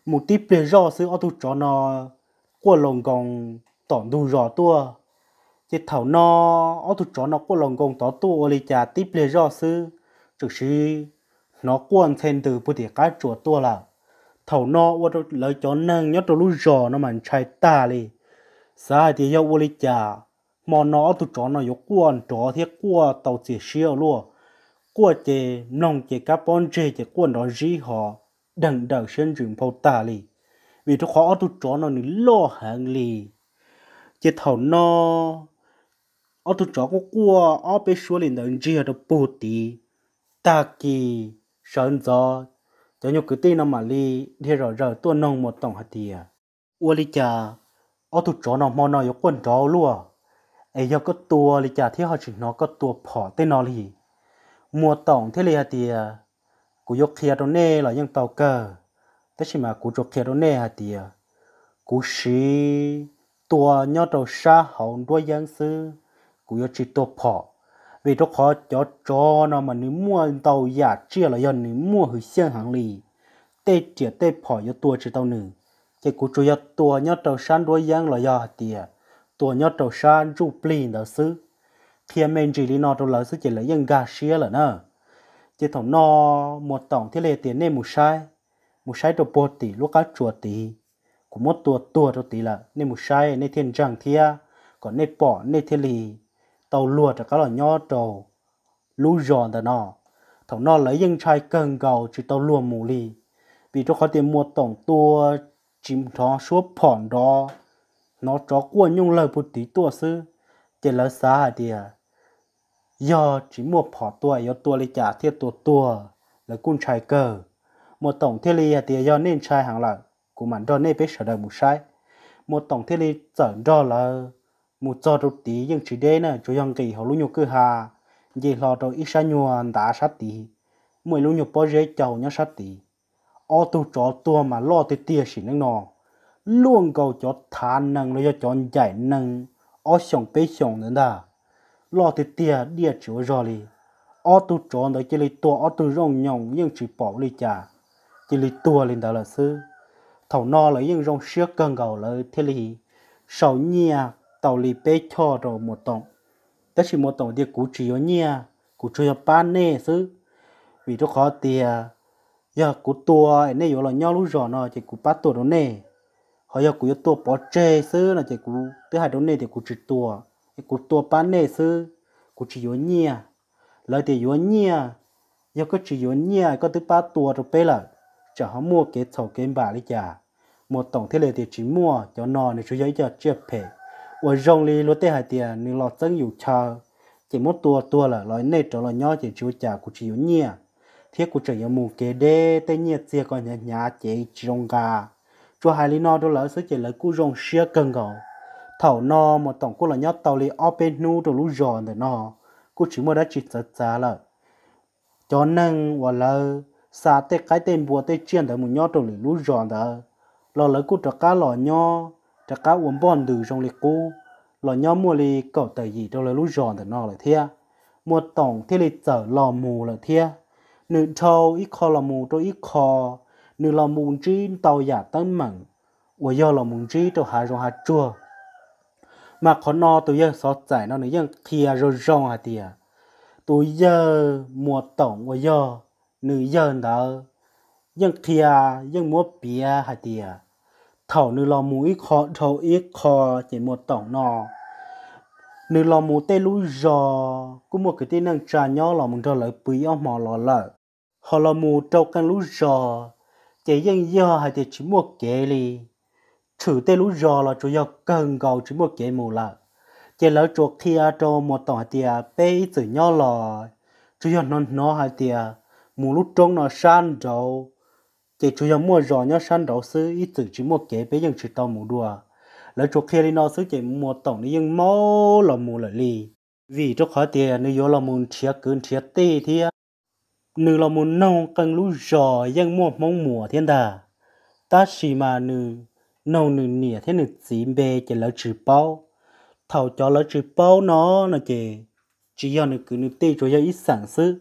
mục tiêu bề rõ sư ở tù cho nó qua lồng gồng tỏn đủ rõ tua chỉ thảo nó ở tù cho nó qua lồng gồng tỏ tua ở lì trà tí bề rõ sự trực sĩ nó quan thêm từ bút thì cá chuột tua là thầu nó ô tô lấy cho nâng nhớ tôi lúc giò nó mình chạy ta đi sai thì yêu ô lý chả mà nó tụ chó nó yêu quan chó thì qua tàu chỉ siêu luôn qua chế nông chế carbon chế chế quan đó gì họ đằng đầu sinh rừng phâu ta đi vì tôi khó tụ chó nó nên lo hàng lì chế thầu nó ở tụ chó có qua ở bên xuống liền đằng gì ở đó bù ta kì sơn gió cho nhiều cái tin nó mà li thì rồi rồi tuôn nông một tổng hạt tiền ua li cha ô tụt chó nó mò nó yếu quần chó luôn ấy giờ có tua li cha thì họ chỉ nó có tua bỏ tên nó li mua tổng thế li hạt tiền cú yếu kia đâu nè là những tàu cờ thế chỉ mà cú chọc kia đâu nè hạt tiền cú xí tua nhau đầu xa hậu đuôi giang sư cú yếu chỉ tua bỏ vì cho khó cho cho nó mà nếu mua tàu giả chia là do nếu mua hủy xiên hàng lì tê chia tê phỏ do tua chỉ tàu nữ cái cú chủ do tua nhớ tàu san đuôi giang là do tiề tua nhớ tàu san rụ plin đó xứ thiên men chỉ đi nó tàu lỡ xứ chỉ là dân gà xía là nè chỉ thằng nó một tổng thế lệ tiền nên một sai một sai tàu bột tỷ lúc cá chuột tỷ của một tua tua tàu tỷ là nên một sai nên thiên trăng thia còn nên bỏ nên thiên lì tàu lùa cho các là n h o trầu lú giòn đó nó thằng nó lấy dân trai cần cầu chỉ tàu lùa mù lì vì cho khó tiền mua tổng tua chim thó suốt phỏn đó nó chó cua nhung lời bút tí tua sư chỉ l à xa à đi à giờ chỉ mua phỏ tua giờ tua lấy trả thiệt tua tua là cun trai cờ một tổng thiết lý à thì do nên trai hàng lại của mình đó nên biết sở đời một sai một tổng thiết lý chở đó là một cho rụt tí nhưng chỉ đây nè cho dòng kỳ họ luôn nhục cơ hà vì lo rồi ít sa nhua đã sát tí mỗi lúc nhục bao giờ chầu nhá sát tí ô tu chó tua mà lo tới tia xỉ nước nọ luôn cầu cho thả nâng rồi cho chọn giải nâng ô sống bê sống nữa đó lo tới tia địa chúa rồi li ô tu chó đó chỉ lấy tua ô tu rong nhồng nhưng chỉ bỏ li chả chỉ lấy tua lên đó là sư thầu no lấy nhưng rong xước cần cầu là thế li sầu nhia tàu lì bê cho rồi một tổng tất chỉ một tổng thì cú chỉ có nhia cú chơi ba nè xứ vì nó khó tiền giờ cú tua này rồi là nhau lúc rồi nó chỉ cú ba tua đó nè họ giờ cú tua bỏ chơi, xứ là chỉ cú thứ hai đó nè thì cú chỉ tua cú tua ba nè xứ cú chỉ có nhia lời thì có nhia giờ có chỉ có nhia có thứ ba tua rồi bây là chả họ mua cái thầu cái bà đi chả một tổng thế này thì chỉ mua cho nó này chú giấy cho chia phê 我用力落地海底，你老真有车，chỉ một tua tua là nói nè cho lại nhau chỉ chú chả của chỉ nhẹ thế của chỉ có mù cái đê tây nhiệt xe còn nhà nhà chỉ trong gà cho hai lý nó đó là sự chỉ là cú rong xe cần gầu thảo no một tổng cú là nhau tàu li open nu đồ lú giòn để nó cú chỉ mua đã chỉ sợ xa là cho nâng và là xa tê cái tên bùa tê chiên để một nhau đồ lú giòn đó lo lấy cú trở cá lò nhau cho cá uốn bòn từ trong lịch cũ lò nhóm mua li cậu tẩy gì đâu là lũ giòn từ nọ là thia mua tổng thế lịch trở lò mù là thia nữ thâu ít kho lò mù tôi ít kho nữ lò mù chi tàu giả tân mặn ủa do lò mù chi tôi hà rồi hà chua mà khó no tôi giờ xót giải nó nữa giờ kia rồi rong hà tiề tôi giờ mua tổng ủa do nữ giờ đó dân kia dân mua bia hà tiề thảo nữ lò mũi khó thầu ít khó chỉ một tổng nọ nữ lò mù tê lũ giò cũng một cái tên năng trà nhó lò mùng cho lợi quý ông mò lò lợ họ lò mù trâu căn lũ giò chỉ dân do hay thì chỉ một kệ lì trừ tê lũ giò là chủ do cần cầu chỉ một kệ mù lợ chỉ lỡ chuột thia cho một tòa tia bê ít từ nho lò chủ do non nó hay tia mù lũ trông nó san trâu chỉ chủ yếu mua rõ nhớ săn đầu sư ít tự chỉ mua kế bây giờ chỉ tàu mù đùa lỡ chỗ kia đi nó sư chỉ mua tổng đi nhưng mò là mù lại lì vì chỗ khó tiền nếu yếu là muốn chia cứng chia tê thì nữ là muốn nông cần lũ rõ nhưng mua mong mùa thiên đà ta chỉ mà nữ nông nữ nỉa thế nữ chỉ bề chỉ lỡ chỉ bao thầu cho lỡ chỉ bao nó là chỉ chỉ yếu nữ cứ nữ tê chỗ yếu ít sản sư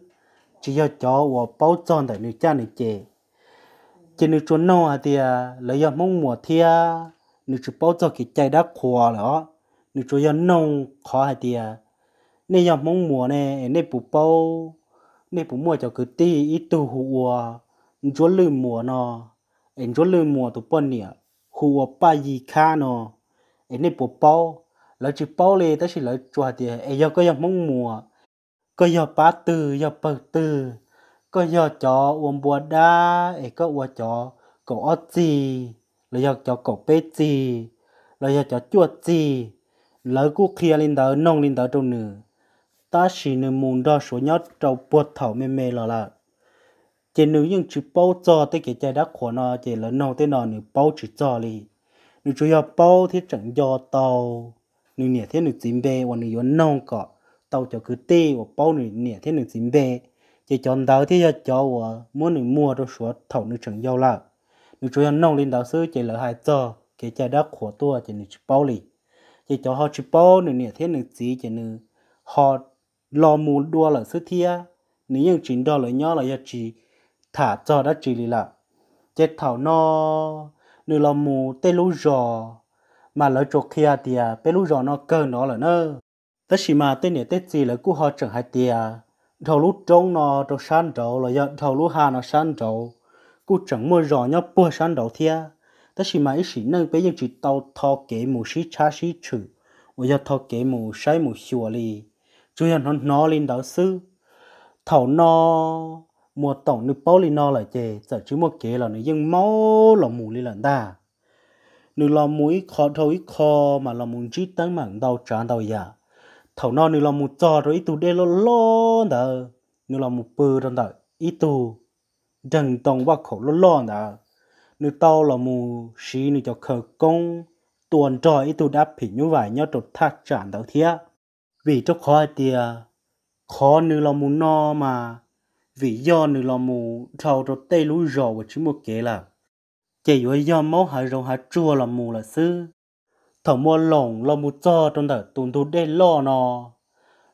chỉ yếu cho và bao tròn tại nữ cha nữ chị จนึกชวนนอเตียแล้วยอดมงหมวดเทียนึกชุป้าจอกิจใจดักขัวเหรอนึกชวยอดนองขอเตียนี่ยอดมงหมวดเนี่ในปู่เป้าในปู่มวดจะคือตีอีตูหัวจวนลืมมมวดนอเอ็นจวนลืมหมวดตวป้นเนี่ยหัวป้ายีค้านอเอ็นในปู่เป้าเราจะเป้าเลยแต่ฉิเราจวดเตียเอยอดก็ยอดมงหมวดก็ยอดปัดตือยอดเปิดตือก็ยอจออวมบัวด้เอก็อวจอกออจีเราอยกจอกอเปจีเราอยกจอจวดจีแล้วกูเคลียร์ลินเดอร์น้องลินเดอร์ตรงนึงตาชีนึงมุนดอสวยยอดเจ้าปวดเถ่าเมเมล้ล่ะเจนึงยังชิเป้าจอเตเกใจดักขวานอเจแล้วน้องเตนอนหนึ่งเป้าชิจอลีหนึ่งจุยอเป้าที่จังยอเตาหนึ่งเนี่ยเที่หนึ่งจิมเบวันหนึ่งย้อนน้องเกาะเตาจะคือเต้ว่าเป้าหนึ่งเนี่ยเที่หนึ่งจิมเบ chỉ chọn đầu thì cho của muốn mình mua đồ số thầu nước trồng giàu là nước chủ nông lên đầu sư chỉ là hai giờ cái trái đất của tôi chỉ nước bao lì chỉ cho họ chỉ bao nữa nè thế nước gì chỉ nước họ lo mua đua là sư thia nếu những chuyện đó là nhỏ là giờ chỉ thả cho đã chỉ là chết thầu nó nữa lo mua tê lú giò mà lỡ chỗ kia thì à bé lú giò nó cơ nó là nơ tất nhiên mà tê này tê gì là cú họ chẳng hay tiền thầu lú trông nó trong san trầu là giờ thầu lú hà nó san trầu cú chẳng mua rõ nhá bùa san trầu thia ta chỉ mãi chỉ nâng bây giờ chỉ tàu thọ kế mù sĩ cha sĩ chữ bây giờ thọ kế mù sai mù xua li chủ nhân nó nó lên đạo sư thầu nó mua tổng nước bao lên nó là chè giờ chứ mua kế là nó nhưng máu là mù lên là ta nửa là mũi khó thầu khó mà là muốn chỉ tăng mảng đầu trả đầu giả dạ thầu nó nửa lòng một trò rồi ít tu đê lo lo đó nửa lòng một bờ đó đờ ít tu đừng đồng qua khổ lo lo đó nửa tao là mù xí nửa cho khờ công tuần trò ít tu đáp phỉ như vậy nhớ trột thắt chặt đầu thía vì cho khó tìa khó nửa lòng mù no mà vì do nửa lòng mù thầu rồi tê lúi rò và chỉ một kế là chỉ do máu hại rồng hại chua là mù là sư thở mua lồng lo mu cho trong thở tụn tụt để lo nó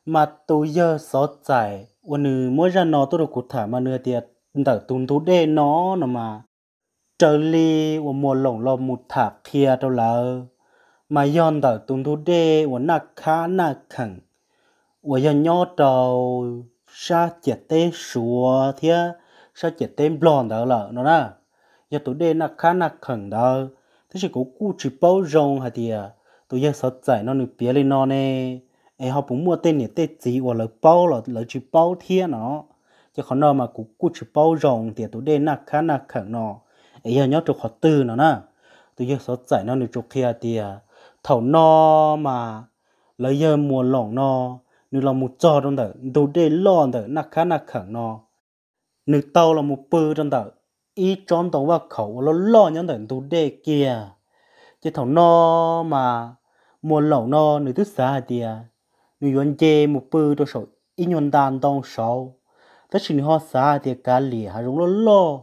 mà tụ giờ xó chạy ôn nữ mỗi ra nó tôi được cụ thả mà nửa tiệt thở tụn tụt để nó nó mà trở li ôn mua lồng lo mu thả kia đâu là mà yon thở tụn tụt để ôn nạc khá nạc khẳng ôn yon nhó trầu sa chết tê sủa thia sa chết tê blon đó là nó nè giờ tụi đê nạc khá nạc khẳng đó thế chỉ có cu chỉ bao rong hả thì à tôi giờ sợ giải nó được bia lên nó nè ai họ cũng mua tên này tên gì hoặc là bao là là chỉ bao thiên nó chứ còn nào mà cũng cu chỉ bao rong thì tôi đến nạc khá nạc khẳng nó ai giờ nhớ chụp họ tư nó nè tôi giờ sợ giải nó được chụp kia thì à thầu nó mà lấy giờ mua lỏng nó nửa là một trò trong đó tôi đến lo đó nạc khá nạc khẳng nó nửa tàu là một bơ trong đó ý chọn tàu và khẩu nó lo những tận tu đề kia chứ thầu nó mà mua lẩu nó nữ thứ sáu thì nữ yuan chê một bữa cho sổ ý nhuận tàn tông sổ tất sinh họ xa thì cả lì hà rung nó lo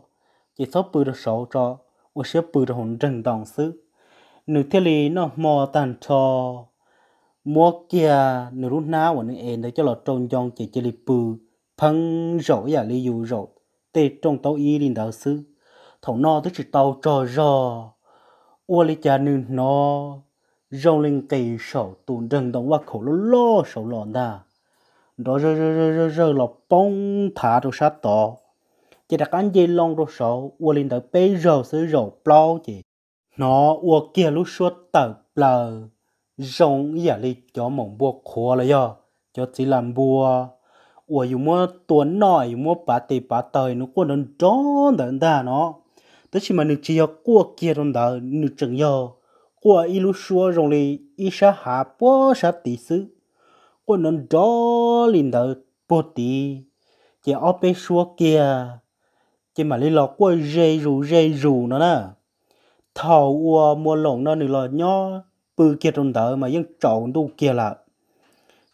chỉ số bư cho sổ cho ô sẽ bữa cho hồn trần tòng sư nữ thiết lý nó mò tàn cho mua kia nữ rút ná của nữ em để cho lọ trông trong chỉ chỉ lì bư phăng rổ và lì dù rổ tê trong tàu y linh đạo sư thầu no tới chỉ tàu trò rò ua lý cha nư nó rau lên cây sầu tùn đừng đóng qua khổ lô lô sầu lò nà đó rơ rơ rơ rơ rơ lò bông thả đồ sát tỏ chỉ đặt ăn dây long đồ sầu ua linh đạo bê rầu sứ rầu plau chỉ nó ua kia lúc suốt tờ plờ rong giả à lý cho mỏng buộc khổ là do cho chỉ làm bùa 我有么多脑，有么把地把头，侬过能装的的喏。但是嘛，侬只要过街上头，侬真要过一路说容易一下下不下地事，过能装领导不地，这二被说街，这嘛你老过热如热如呢呢，头我摸拢那你老鸟，不街上头嘛用长度街了。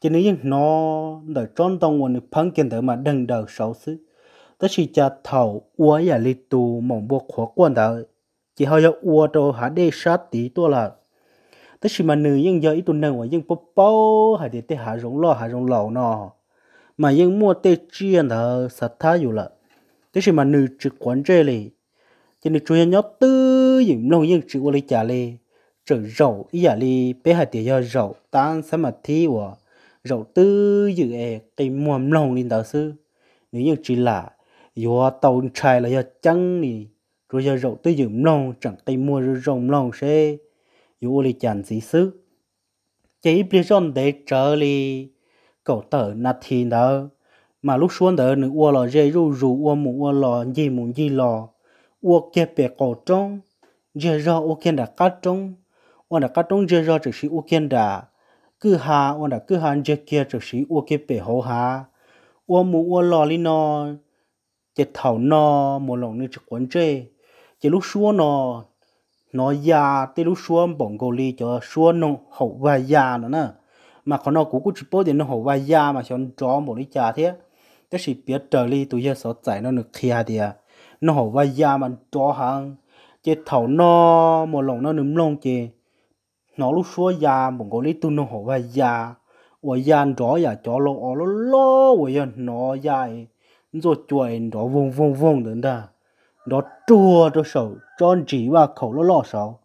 chỉ nếu nó đợi trốn tông quần phấn kiến tới mà đừng đợi xấu xứ tất chỉ cha thầu uo ya li tu mong bộ khó quan đó chỉ họ ya uo đồ hả đê sát tí tua là tất chỉ mà nữ nhưng giờ ít tuần nâng và nhưng bố bố hả để tê hả rong lo hả rong lẩu nọ mà nhưng mua tê chiên thở sát là, tất chỉ mà nữ chỉ quản chơi lì chỉ nữ chuyên nhớ tư những lòng nhưng chỉ uo li trả lì trở rậu ý ya li bé hả để ya rậu tan sắm mà thi của rồi tư dự ế cái muộm lòng lên đó sư nếu như chỉ là do tàu trai là do chân đi rồi do rồi tư dự lòng chẳng cái mua rồi rồng lòng xe yo li chẳng gì sư chỉ biết rằng để trở li cậu tờ nát thì đó mà lúc xuống đỡ nữa ua lò dây ru ru ua mù ua lò gì mù gì lò ua kia bè cổ trông dây ro ua kia đã cắt trông ua đã cắt trông dây ro chỉ ua kia đã cứ hà ôn đã cứ hà chơi kia trực sĩ ô kia bể hậu hà ô mù ô lò li nó chỉ thảo nó một lòng nên chỉ quấn chơi chỉ lúc xua nó nó già tới lúc xua bồng gò li cho xua nó hậu vài già nữa nè mà còn nó cũng cũng chỉ bố thì nó hậu vài già mà cho nó chó một lý trà thế cái sự biết trở li tụi giờ sợ chạy nó được kia thì à. nó hậu vài già mà chó hàng chỉ thảo nó một lòng nó nấm lòng chỉ nó lúc xưa già mong có lý tu nó họ vậy ya ở ya rõ ya cho lo ở lo lo ở ya nó ya nó chuyện nó vung vung vung đến đó nó chua cho sầu tròn chỉ và khẩu lo lo sầu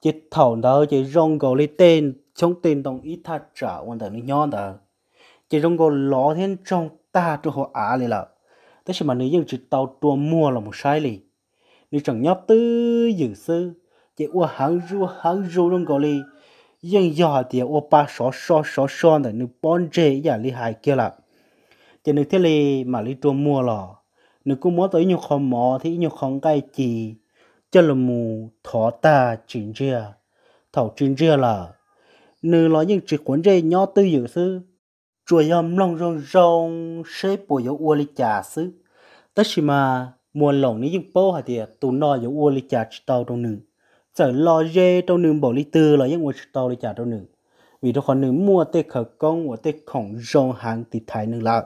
chỉ thầu đó chỉ rong cầu lấy tên trong tên đồng ít thật trả quan tâm nhỏ đó chỉ rong cầu lo thiên trong ta cho họ á này là thế mà nếu như chỉ tàu tua mua là một sai lì nếu chẳng nhóc tư dự sư thì ô hàng ru hàng ru luôn gọi là yên giờ thì ô ba sáu sáu sáu sáu này nó bón chế giờ li hai kia là thì nó thế này mà li trộm mua lò nó cũng muốn tới nhiều không mò thì nhiều không cái gì cho là mù thọ ta chuyện chưa thầu chuyện chưa là nữ lo những chỉ cuốn rê nhỏ tư dự sư chùa yom long rong rong sẽ bùa yếu ua li trà sư tất mà mua lỏng ní những bố hả thì tụ no yếu ua li trà chỉ tàu trong nữ sở lo dê trong nương bỏ lý tư là những ngôi tàu lý trả trong nương vì trong còn nương mua tê khờ công và tê khổng rong hàng thì thái nương lại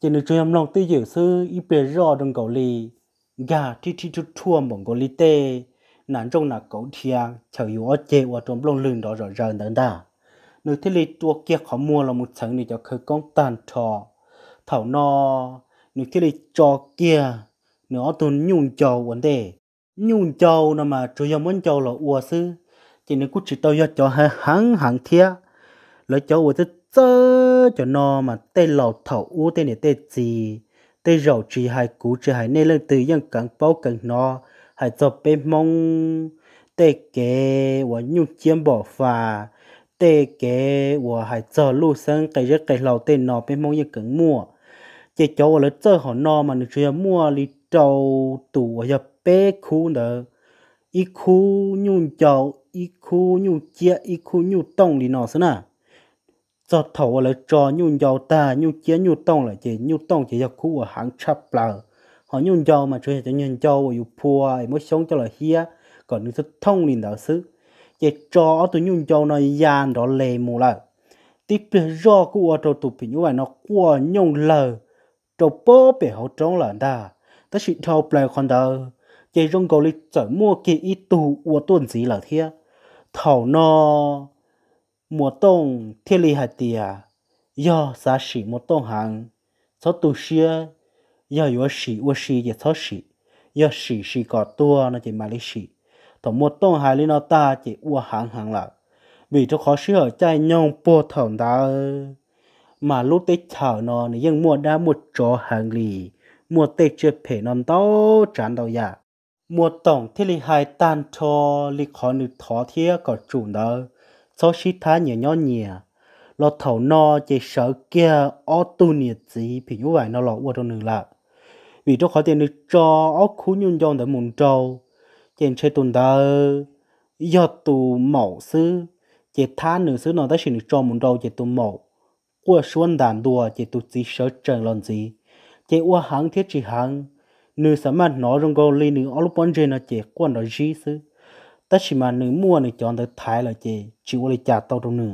trên nên chúng em lòng tư dự sư y bề rõ trong cầu lì gà thì thì chút thua mong cầu lì tê nản trong nà cầu thia chờ yếu ở chê và trong lòng lưng đó rõ ràng đáng đà nếu thế lì tua kia khó mua là một chẳng này cho khờ công tàn trò thảo no nếu thế lì cho kia nó tuần nhung cho vấn đề nhung châu nó mà chủ yếu muốn châu là ua sư chỉ nên cứ chỉ tao cho cho hai hàng hàng thia lấy cho ua tư chớ cho nó mà tê lầu thầu u tê này tê gì tê rầu chỉ hai cú chỉ hai nên lên từ dân cẳng bao cẳng nó hai cho bên mong tê kế và nhung chiếm bỏ phà tê kế và hai cho lu sang cái rất cái lầu tê nó bên mong dân cẳng mua chỉ cho ua lấy chớ họ nó mà nó chỉ mua lý trâu tủ ở giờ bé khu nợ ít khu nhung chậu ít khu nhung chia ít khu nhung tông thì nó xí nè cho thầu là cho nhung dầu ta nhung chia nhung tông là chỉ nhung tông chỉ giờ khu ở hàng chập là họ nhung dầu mà chơi cho nhung dầu ở pua mới sống cho là hia còn những thứ thông liền đó xứ chỉ cho tụi nhung dầu nó gian đó lề mù lại tiếp theo do của trâu tụi bị như vậy nó qua nhung lờ trâu bố bị hậu trống là đà ta chỉ thâu bảy con đó chỉ rong cầu lịch chở mua kia ít tu ua tuần gì là thế thảo no mùa tông thiên lý hạt tìa do xa xỉ mùa tông hàng số tù xia do yếu xỉ ua xỉ giờ số xỉ do xỉ xỉ cỏ tua nó chỉ mà lý xỉ tổng mùa tông hai lý nó ta chỉ ua hàng hàng lại vì cho khó xỉ ở chai nhông bô thảo đá mà lúc tới chảo nó nó ยัง mua đá một chó hàng lì mùa tê chưa phê non đâu chán đâu ya mùa tổng thì lì hai tan cho lì khó nữ thó thía có chủ đó cho xí thá nhẹ nhỏ nhẹ lo thầu nó chỉ sợ kia ô tu nhiệt gì thì như vậy nó lo qua trong nữ là vì trong khó tiền nữ cho ô khu nhung dòng để muốn trâu trên chơi tuần đó do tù mẫu sư chỉ thá nữ sư nó đã xin cho muốn trâu chỉ tù mẫu qua xuân đàn đùa chỉ tù chỉ sợ trời lần gì chế ua hàng thiết chỉ hàng nữ sớm mà nó rong go li nữ alo bọn trên chế quan nó gì sư tất chỉ mà nữ mua nữ chọn tới thái là chế chỉ ua li trả tàu trong nữ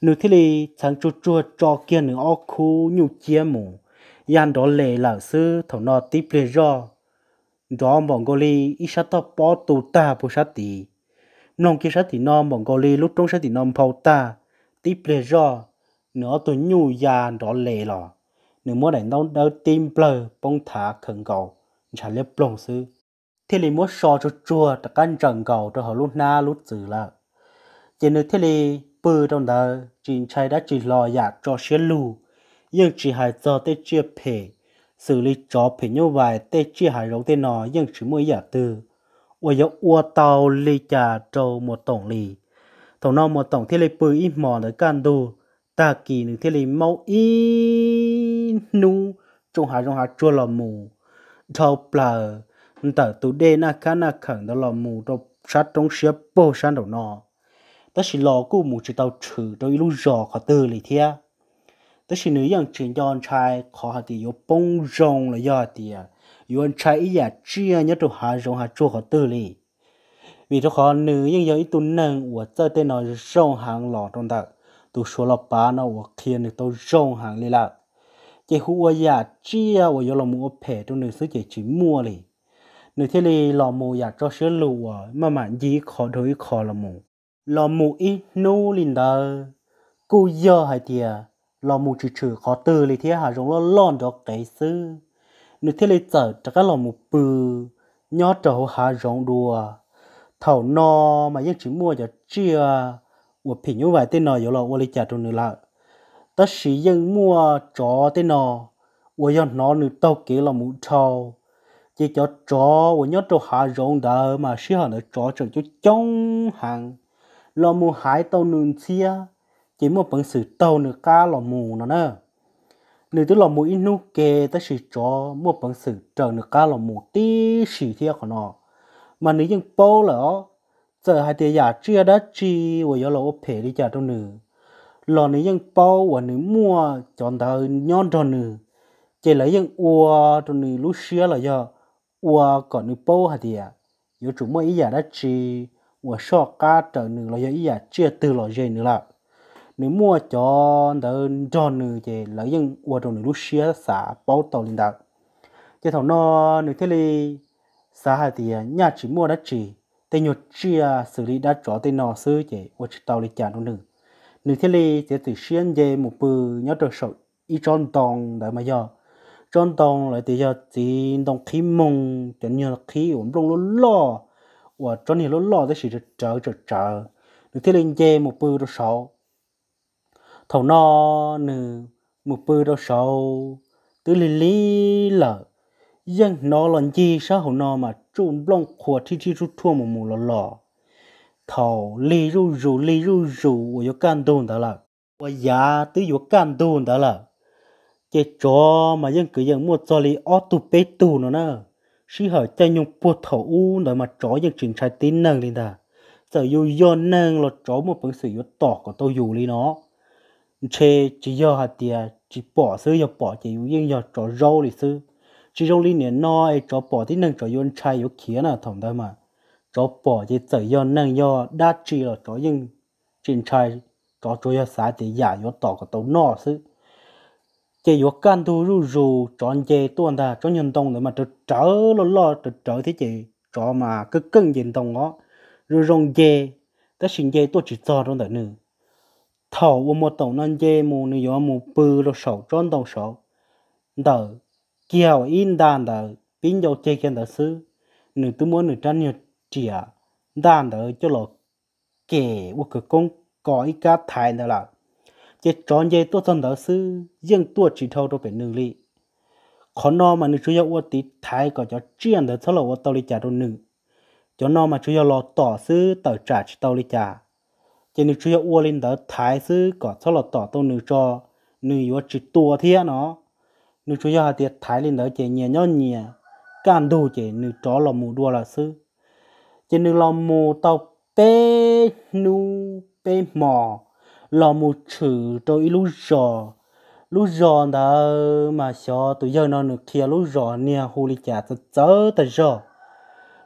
nữ thì li sáng chua chua cho kia nữ ô khu nhu chia mù yan đó lệ là sư thầu nó tiếp lệ do đó bọn go li ít sát tao bỏ tù ta bù sát tì nông kia sát tì nó bọn go li lúc trong sát tì nó phao ta tiếp lệ do nữa tôi nhu yan đó lệ rồi nếu mua đánh đâu đâu tìm bờ bông thả khẩn cầu trả liếp lòng sư thế là mua so cho chua tất cả trần cầu cho họ lúc na lúc dữ là chỉ nếu thế là bự trong đó chỉ trai đã chỉ lo giả cho xe lù nhưng chỉ hại cho tới chia phe xử lý cho phe như vậy tới chia hại rộng tới nó nhưng chỉ mua giả từ ôi giờ ua tàu lì trà trâu một tổng lì tổng nào một tổng thế là bự ít mòn ở can đồ ta kỳ nữa thế là mau ít nu trong hà trong hà chua là mù thâu bờ tờ tụ đê na cá na khẩn đó là mù đâu sát trong xếp bô sát đầu nọ ta chỉ lò cú mù chỉ tàu trừ trong lúc giò khó tư lì thia ta chỉ nữ yang chuyện cho anh trai khó hạt thì yếu bông rong là do thì yếu anh trai ý giả chia nhất trong hà trong hà chua khó tư lì vì cho khó nữ nhưng giờ ít tu nâng của tơ tên nó rong hàng lò trong tờ tu số lọ ba nó của kia nữ tàu rong hàng lì lại จะหัวอยากเจียวอยู่ลมอเพตรงนึงซื้อเจีมัวเลยนึ่ที่ลีลมูอยากจะเชื่อลัวมามัยีขอดยขอลอมูลอมูอีนูลินเดอร์กูยอให้เดียลอมูจื่จืขอตื่เลยเทียหารงล้อล่นดอกไก่ซื้อนึ่ที่ลีเจอจะก็ลมูปืนยอดจะหารงดัวเท่านอมายังจีมัวจะเจียวอวดผิวไหวเต้นนอยอยู่ลอวลิจัดตรงนึงละ ta sĩ dân mua chó thế nào, vừa giờ nó nữ tao kể là mũ trâu chỉ cho chó vừa nhớ trâu hạ rộng đờ mà sĩ hả nó chó chẳng cho chống hàng là mù hái tao nương chia chỉ một bằng sự tao nửa cá là mù nó nè nữ tức là mù inu kê ta sĩ chó một bằng sự trở nửa cá là mù tí sử thiệt của nó mà nữ dân bao là giờ hai tia giả chia đã chi ủa giờ là phê đi chả trong nửa lò này dân bao và nữ mua chọn thờ nhon cho nữ chỉ lấy dân ua cho nữ lúc xưa là do ua còn nữ bao hả thì à yếu chủ mỗi giờ đã chỉ ua so cá trở nữ là do ý giờ chưa từ lò dây nữa là nữ mua chọn thờ cho nữ chỉ lấy dân ua cho nữ lúc xưa xả bao tàu lên đạo chỉ thằng nó nữ thế li xả hả thì à nhà chỉ mua đã chỉ tên nhột chia xử lý đã cho tên nó sư chỉ ua chỉ tàu lên chả nó nữ nếu thế này sẽ tự xuyên về một bự nhớ được sầu ít tròn tòng đại mà giờ tròn tòng lại thì giờ chỉ đồng khí mông chẳng như là khí ổn đông lỗ lo và tròn thì lỗ lo thì chỉ được trở trở trở nếu thế này về một bự được sầu thầu no nừ một bự được sầu từ lì lì lợ dân nó lần chi sao hậu nó mà trộn blong khua thì chi chút thua một mù lò lò 头利入乳利入乳，我就感动他了，我牙都有感动他了。这 chỗ mà dân cứ dân mua cho li ở tu bê tu nó nè, sĩ hỏi cho nhung bộ thầu u nữa mà chỗ dân chuyển trái tin nâng lên ta, giờ yêu do nâng là chỗ một phần sự yêu tỏ của tôi dù li nó, chê chỉ do hạt tiền chỉ bỏ xứ yêu bỏ chỉ yêu dân yêu chỗ rau li xứ, chỉ rau li nè no ai chỗ bỏ tin nâng chỗ yêu trai yêu kia nè thằng ta mà cho bỏ chỉ tự do nâng do đa trị là cho nhưng trình trai chỗ chỗ do xã thì giả do tỏ có tàu nọ sự chỉ do can thu rú rú chọn chế tuần ta cho nhân tông để mà trở trở lo lo trở trở thế chị cho mà cứ cưng nhân tông đó rú rong chế ta xin chế tôi chỉ cho trong đời nữa thầu u một tàu nên chế mù nữa do mù bự lo sầu tròn tàu sầu đời kiều in đàn đời pin dầu chế kiện đời sư nữ tư muốn nữ tranh nhiệt chìa đàn đỡ cho lọ kể u cực công có ít cá thái nữa là chế tròn dây tốt thân đỡ sư riêng tua chỉ thâu đâu phải nương lị khó no mà nữ chú yếu u tí thái có cho chiên đỡ thâu lọ u tàu lì chả đâu nữ cho no mà chú yêu lọ tỏ sư tờ trả chỉ tàu lì chả chế nữ chú yêu u lên đỡ thái sư có thâu lọ tỏ tàu nữ cho nữ yêu chỉ tua thế nó nữ chú yếu hà tiệt thái lên đỡ chế nhẹ nhõn nhẹ càng đủ chế nữ chó lọ mù đua là sư chỉ nên lo mù tàu bé nu bé mò lo mù chữ cho ít lúc giò lúc giò đã mà xó tụi giờ nó được kia lúc giò nè hồ lý chả tớ tớ tớ giò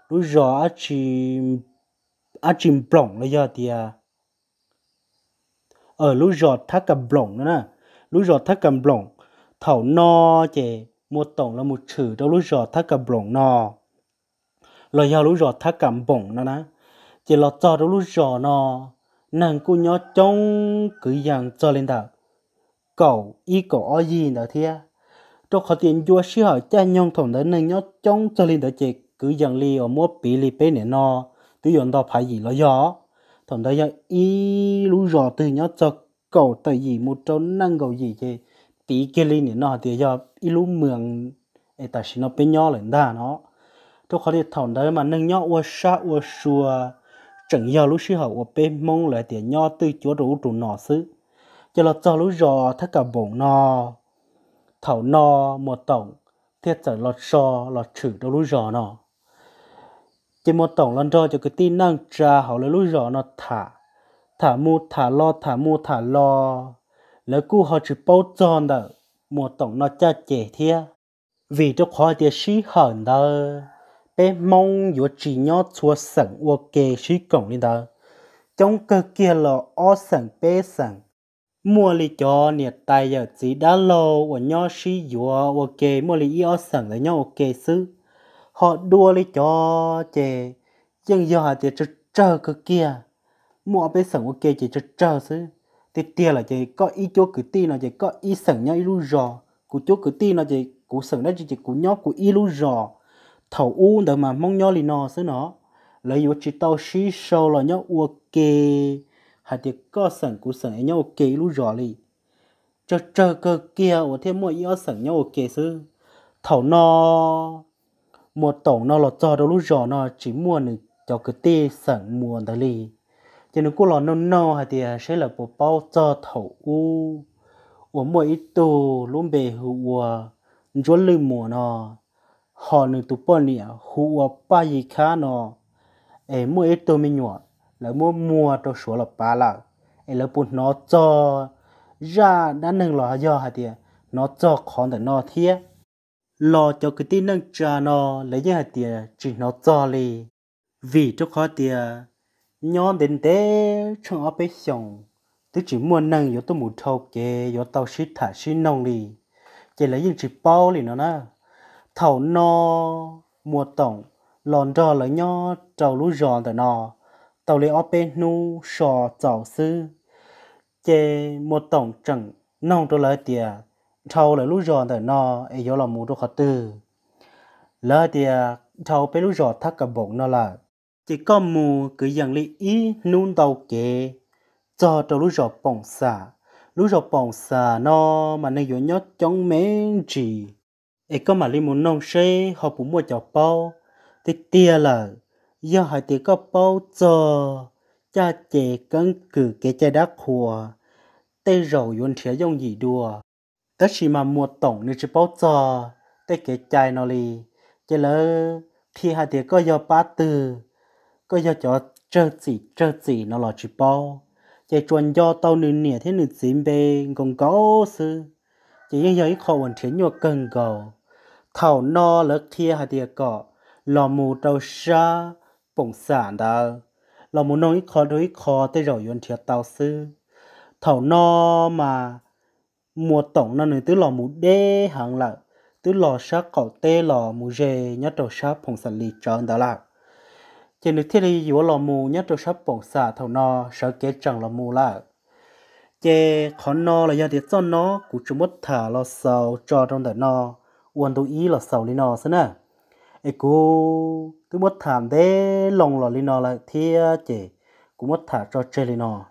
lúc giò á chỉ á chỉ bỏng là giờ thì à ờ, ở lúc giò thắt cả bỏng nữa nè lúc giò thắt cả bỏng thảo no chè một tổng là một chữ cho lúc giò thắt cả bỏng no lo nhau lũ rọ thắt cảm bổng nó nè chỉ lo cho lũ rọ nó nàng cô nhỏ trông cứ dặn cho lên đó, cậu y cậu o gì đó thia cho khó tiền vua sư hỏi cha nhông thổng đến nàng nhỏ trông cho lên đó chị cứ dặn li ở mua bì li bê nè nó tự dọn đó phải gì lo gió thổng đó dặn y lũ rọ từ nhỏ cho cậu tại gì một chỗ năng cầu gì chị tí kia lên nè nó thì do y lũ mường ấy ta xin nó bên nhỏ lên đà nó tôi khó đi thảo đấy mà nâng nhau ua xa ua xua chẳng giờ lúc xí hậu ua bê mông lại tiền nhau tư chúa rủ trụ nọ xứ cho là cho lúc rò thắt cả nọ thảo nọ một tổng thiết chẳng lọt sò lọt chữ đâu lúc rò một tổng rồi cho cái tin năng trà hậu lấy lúc nó thả thả mu thả lo thả mu thả lo lấy cu họ chỉ bao tròn đó một tổng nó cha trẻ thia vì cho khó thì sĩ hận đó bé mong yo chỉ nhỏ chua sẵn wo kê sĩ cổng lên đó trong cơ kia lò o sẵn bé sẵn mua lì cho nhiệt tài giờ chỉ đã lô wo nhỏ sĩ yo wo kê mua lì o sẵn là nhỏ wo kê sư họ đua lì cho chè nhưng giờ họ chỉ chờ cơ kia mua bé sẵn wo kê chỉ chờ sư thì tiền là chỉ có ý chỗ cứ tin là chỉ có ý sẵn nhau ý lu rò cú chỗ cứ tin là chỉ cú sẵn đó chỉ cú nhóc cú ý lu rò thầu u đỡ mà mong nhau lì nó xứ nó lấy vô chỉ tao xí sâu là nhau ok hạt thì có sẵn cú sẵn nhau ok lú rõ lì cho chờ cơ kia ở thêm mỗi yếu sẵn nhau ok xứ thầu nó một tổng nó là cho đâu lú rõ nó chỉ mua nữa cho cái tê sẵn mua đó lì cho nên cô lo nó nó hạt thì sẽ là bộ bao cho thầu u ở mỗi tổ luôn bề hùa rồi lưu mùa nó họ nữ tụ bỏ hu hùa ba gì khá nó ấy mua ít tôi mình nhọ là mua mua cho số là ba là ấy là bún nó cho ra đã nâng lò do hả tiệt nó cho khó để nó thiệt lo cho cái tin nâng cha nó lấy như hạt tiệt chỉ nó cho li vì cho khó tiệt nhóm đến thế trong áp bếp sống, tức chỉ muốn nâng yếu tôi muốn thâu kê yếu tao xít thả xít nông đi, chỉ là những chỉ bao lì nó nè thầu no mùa tổng lòn rò lỡ nho trầu lú rò tờ nò tàu lê óp nu sò chảo sư chê mùa tổng trần nông trò lỡ tìa thầu lỡ lú rò tờ nò ấy gió là mù trò khó tư lỡ tìa thầu bê lú rò thắc cả bổng nò là chỉ có mù cứ dần lý ý nôn tàu kê cho trò lú rò bổng xả lú rò bổng xả nò mà nên yếu nhót chống mến chỉ ấy có mà li muốn nông xe họ cũng mua chảo bao thì tia là do hai tia có bao giờ cha chè cần cử cái chai đá khùa tê rầu yun thiếu dùng gì đùa tất chỉ mà mua tổng nên chỉ bao giờ tê cái chai nó li chai lỡ thì hai tia có do ba từ có do cho trơ chỉ trơ chỉ nó là chỉ bao chai chuẩn do tao nên nẻ thế nên xím bê còn có sự chỉ giờ ít khó vận chuyển nhiều cần cầu thảo no lỡ kia hà tiệt cọ lò mù trâu xa bổng sản đào lò mù nông ít khó đối khó tới rồi yun thiệt tao sư thảo no mà mùa tổng nó nữa tứ lò mù đê hàng lợ tứ lò xa cậu tê lò mù dê nhát trâu xa bổng sản lì tròn đó lạc chỉ được thiết đi giữa lò mù nhát trâu xa bổng xả thảo no sở kế chẳng lò mù lạc chê khó no là do địa cho nó cũng chung mất thả lò sầu cho trong đời no uốn tôi ý là sầu lên nó xem nè ấy cô tôi muốn thảm thế lòng lò lên nó là thế chị cũng mất thả cho chơi lên nó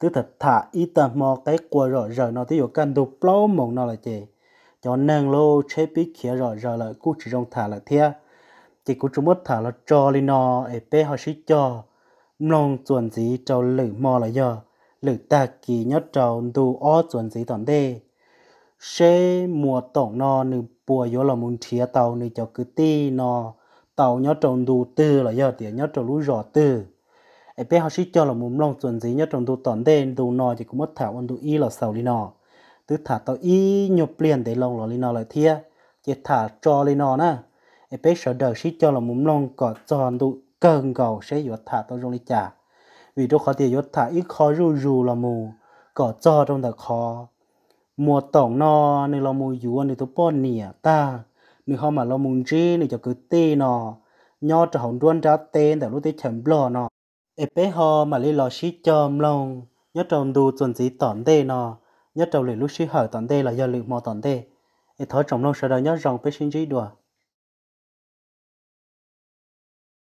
tôi thật thả ý tầm mò cái quà rồi rồi nó tôi yêu cần đồ plau mộng nó là chị cho nàng lô chế bí kia rồi rồi là cô chỉ trong thả là thế chị cô chúng muốn thả là cho lên nó ấy bé họ sĩ cho lòng chuẩn gì cho lử mò là giờ lử ta kì nhớ cho đủ o chuẩn gì toàn đê xe mùa tổng no nửa bùa yếu là muốn thía tàu này cho cứ tì nó tàu nhớ trồng đủ tư là giờ thì nhớ trồng lúa rõ tư ai bé họ chỉ cho là muốn lòng chuẩn gì nhớ trồng đủ tòn đền đủ nọ thì cũng mất thảo ăn đủ y là sầu đi nọ tứ thả tàu y nhụp liền để lòng là đi nọ lại thía chỉ thả cho đi nọ nè ai bé sợ đời chỉ cho là muốn lòng có tròn đủ cần cầu sẽ yếu thả tàu trong đi chả vì đâu khó thì yếu thả ít khó rù rù là mù có cho trong đời khó mùa tổng nó nên lo mùa dúa nên tôi bỏ nỉa ta nên họ mà lo mùng chi nên cho cứ tê nó nho cho hồng đuôn ra tên tại lúc tê chấm lò nó ế bé họ mà lấy lo xí chôm lông nhớ trồng đu chuẩn gì tỏn tê nó nhớ trồng lấy lúc xí hở tỏn tê là do lực mò tỏn tê ế thở trồng lông sợ đó nhớ rồng bé sinh chi đùa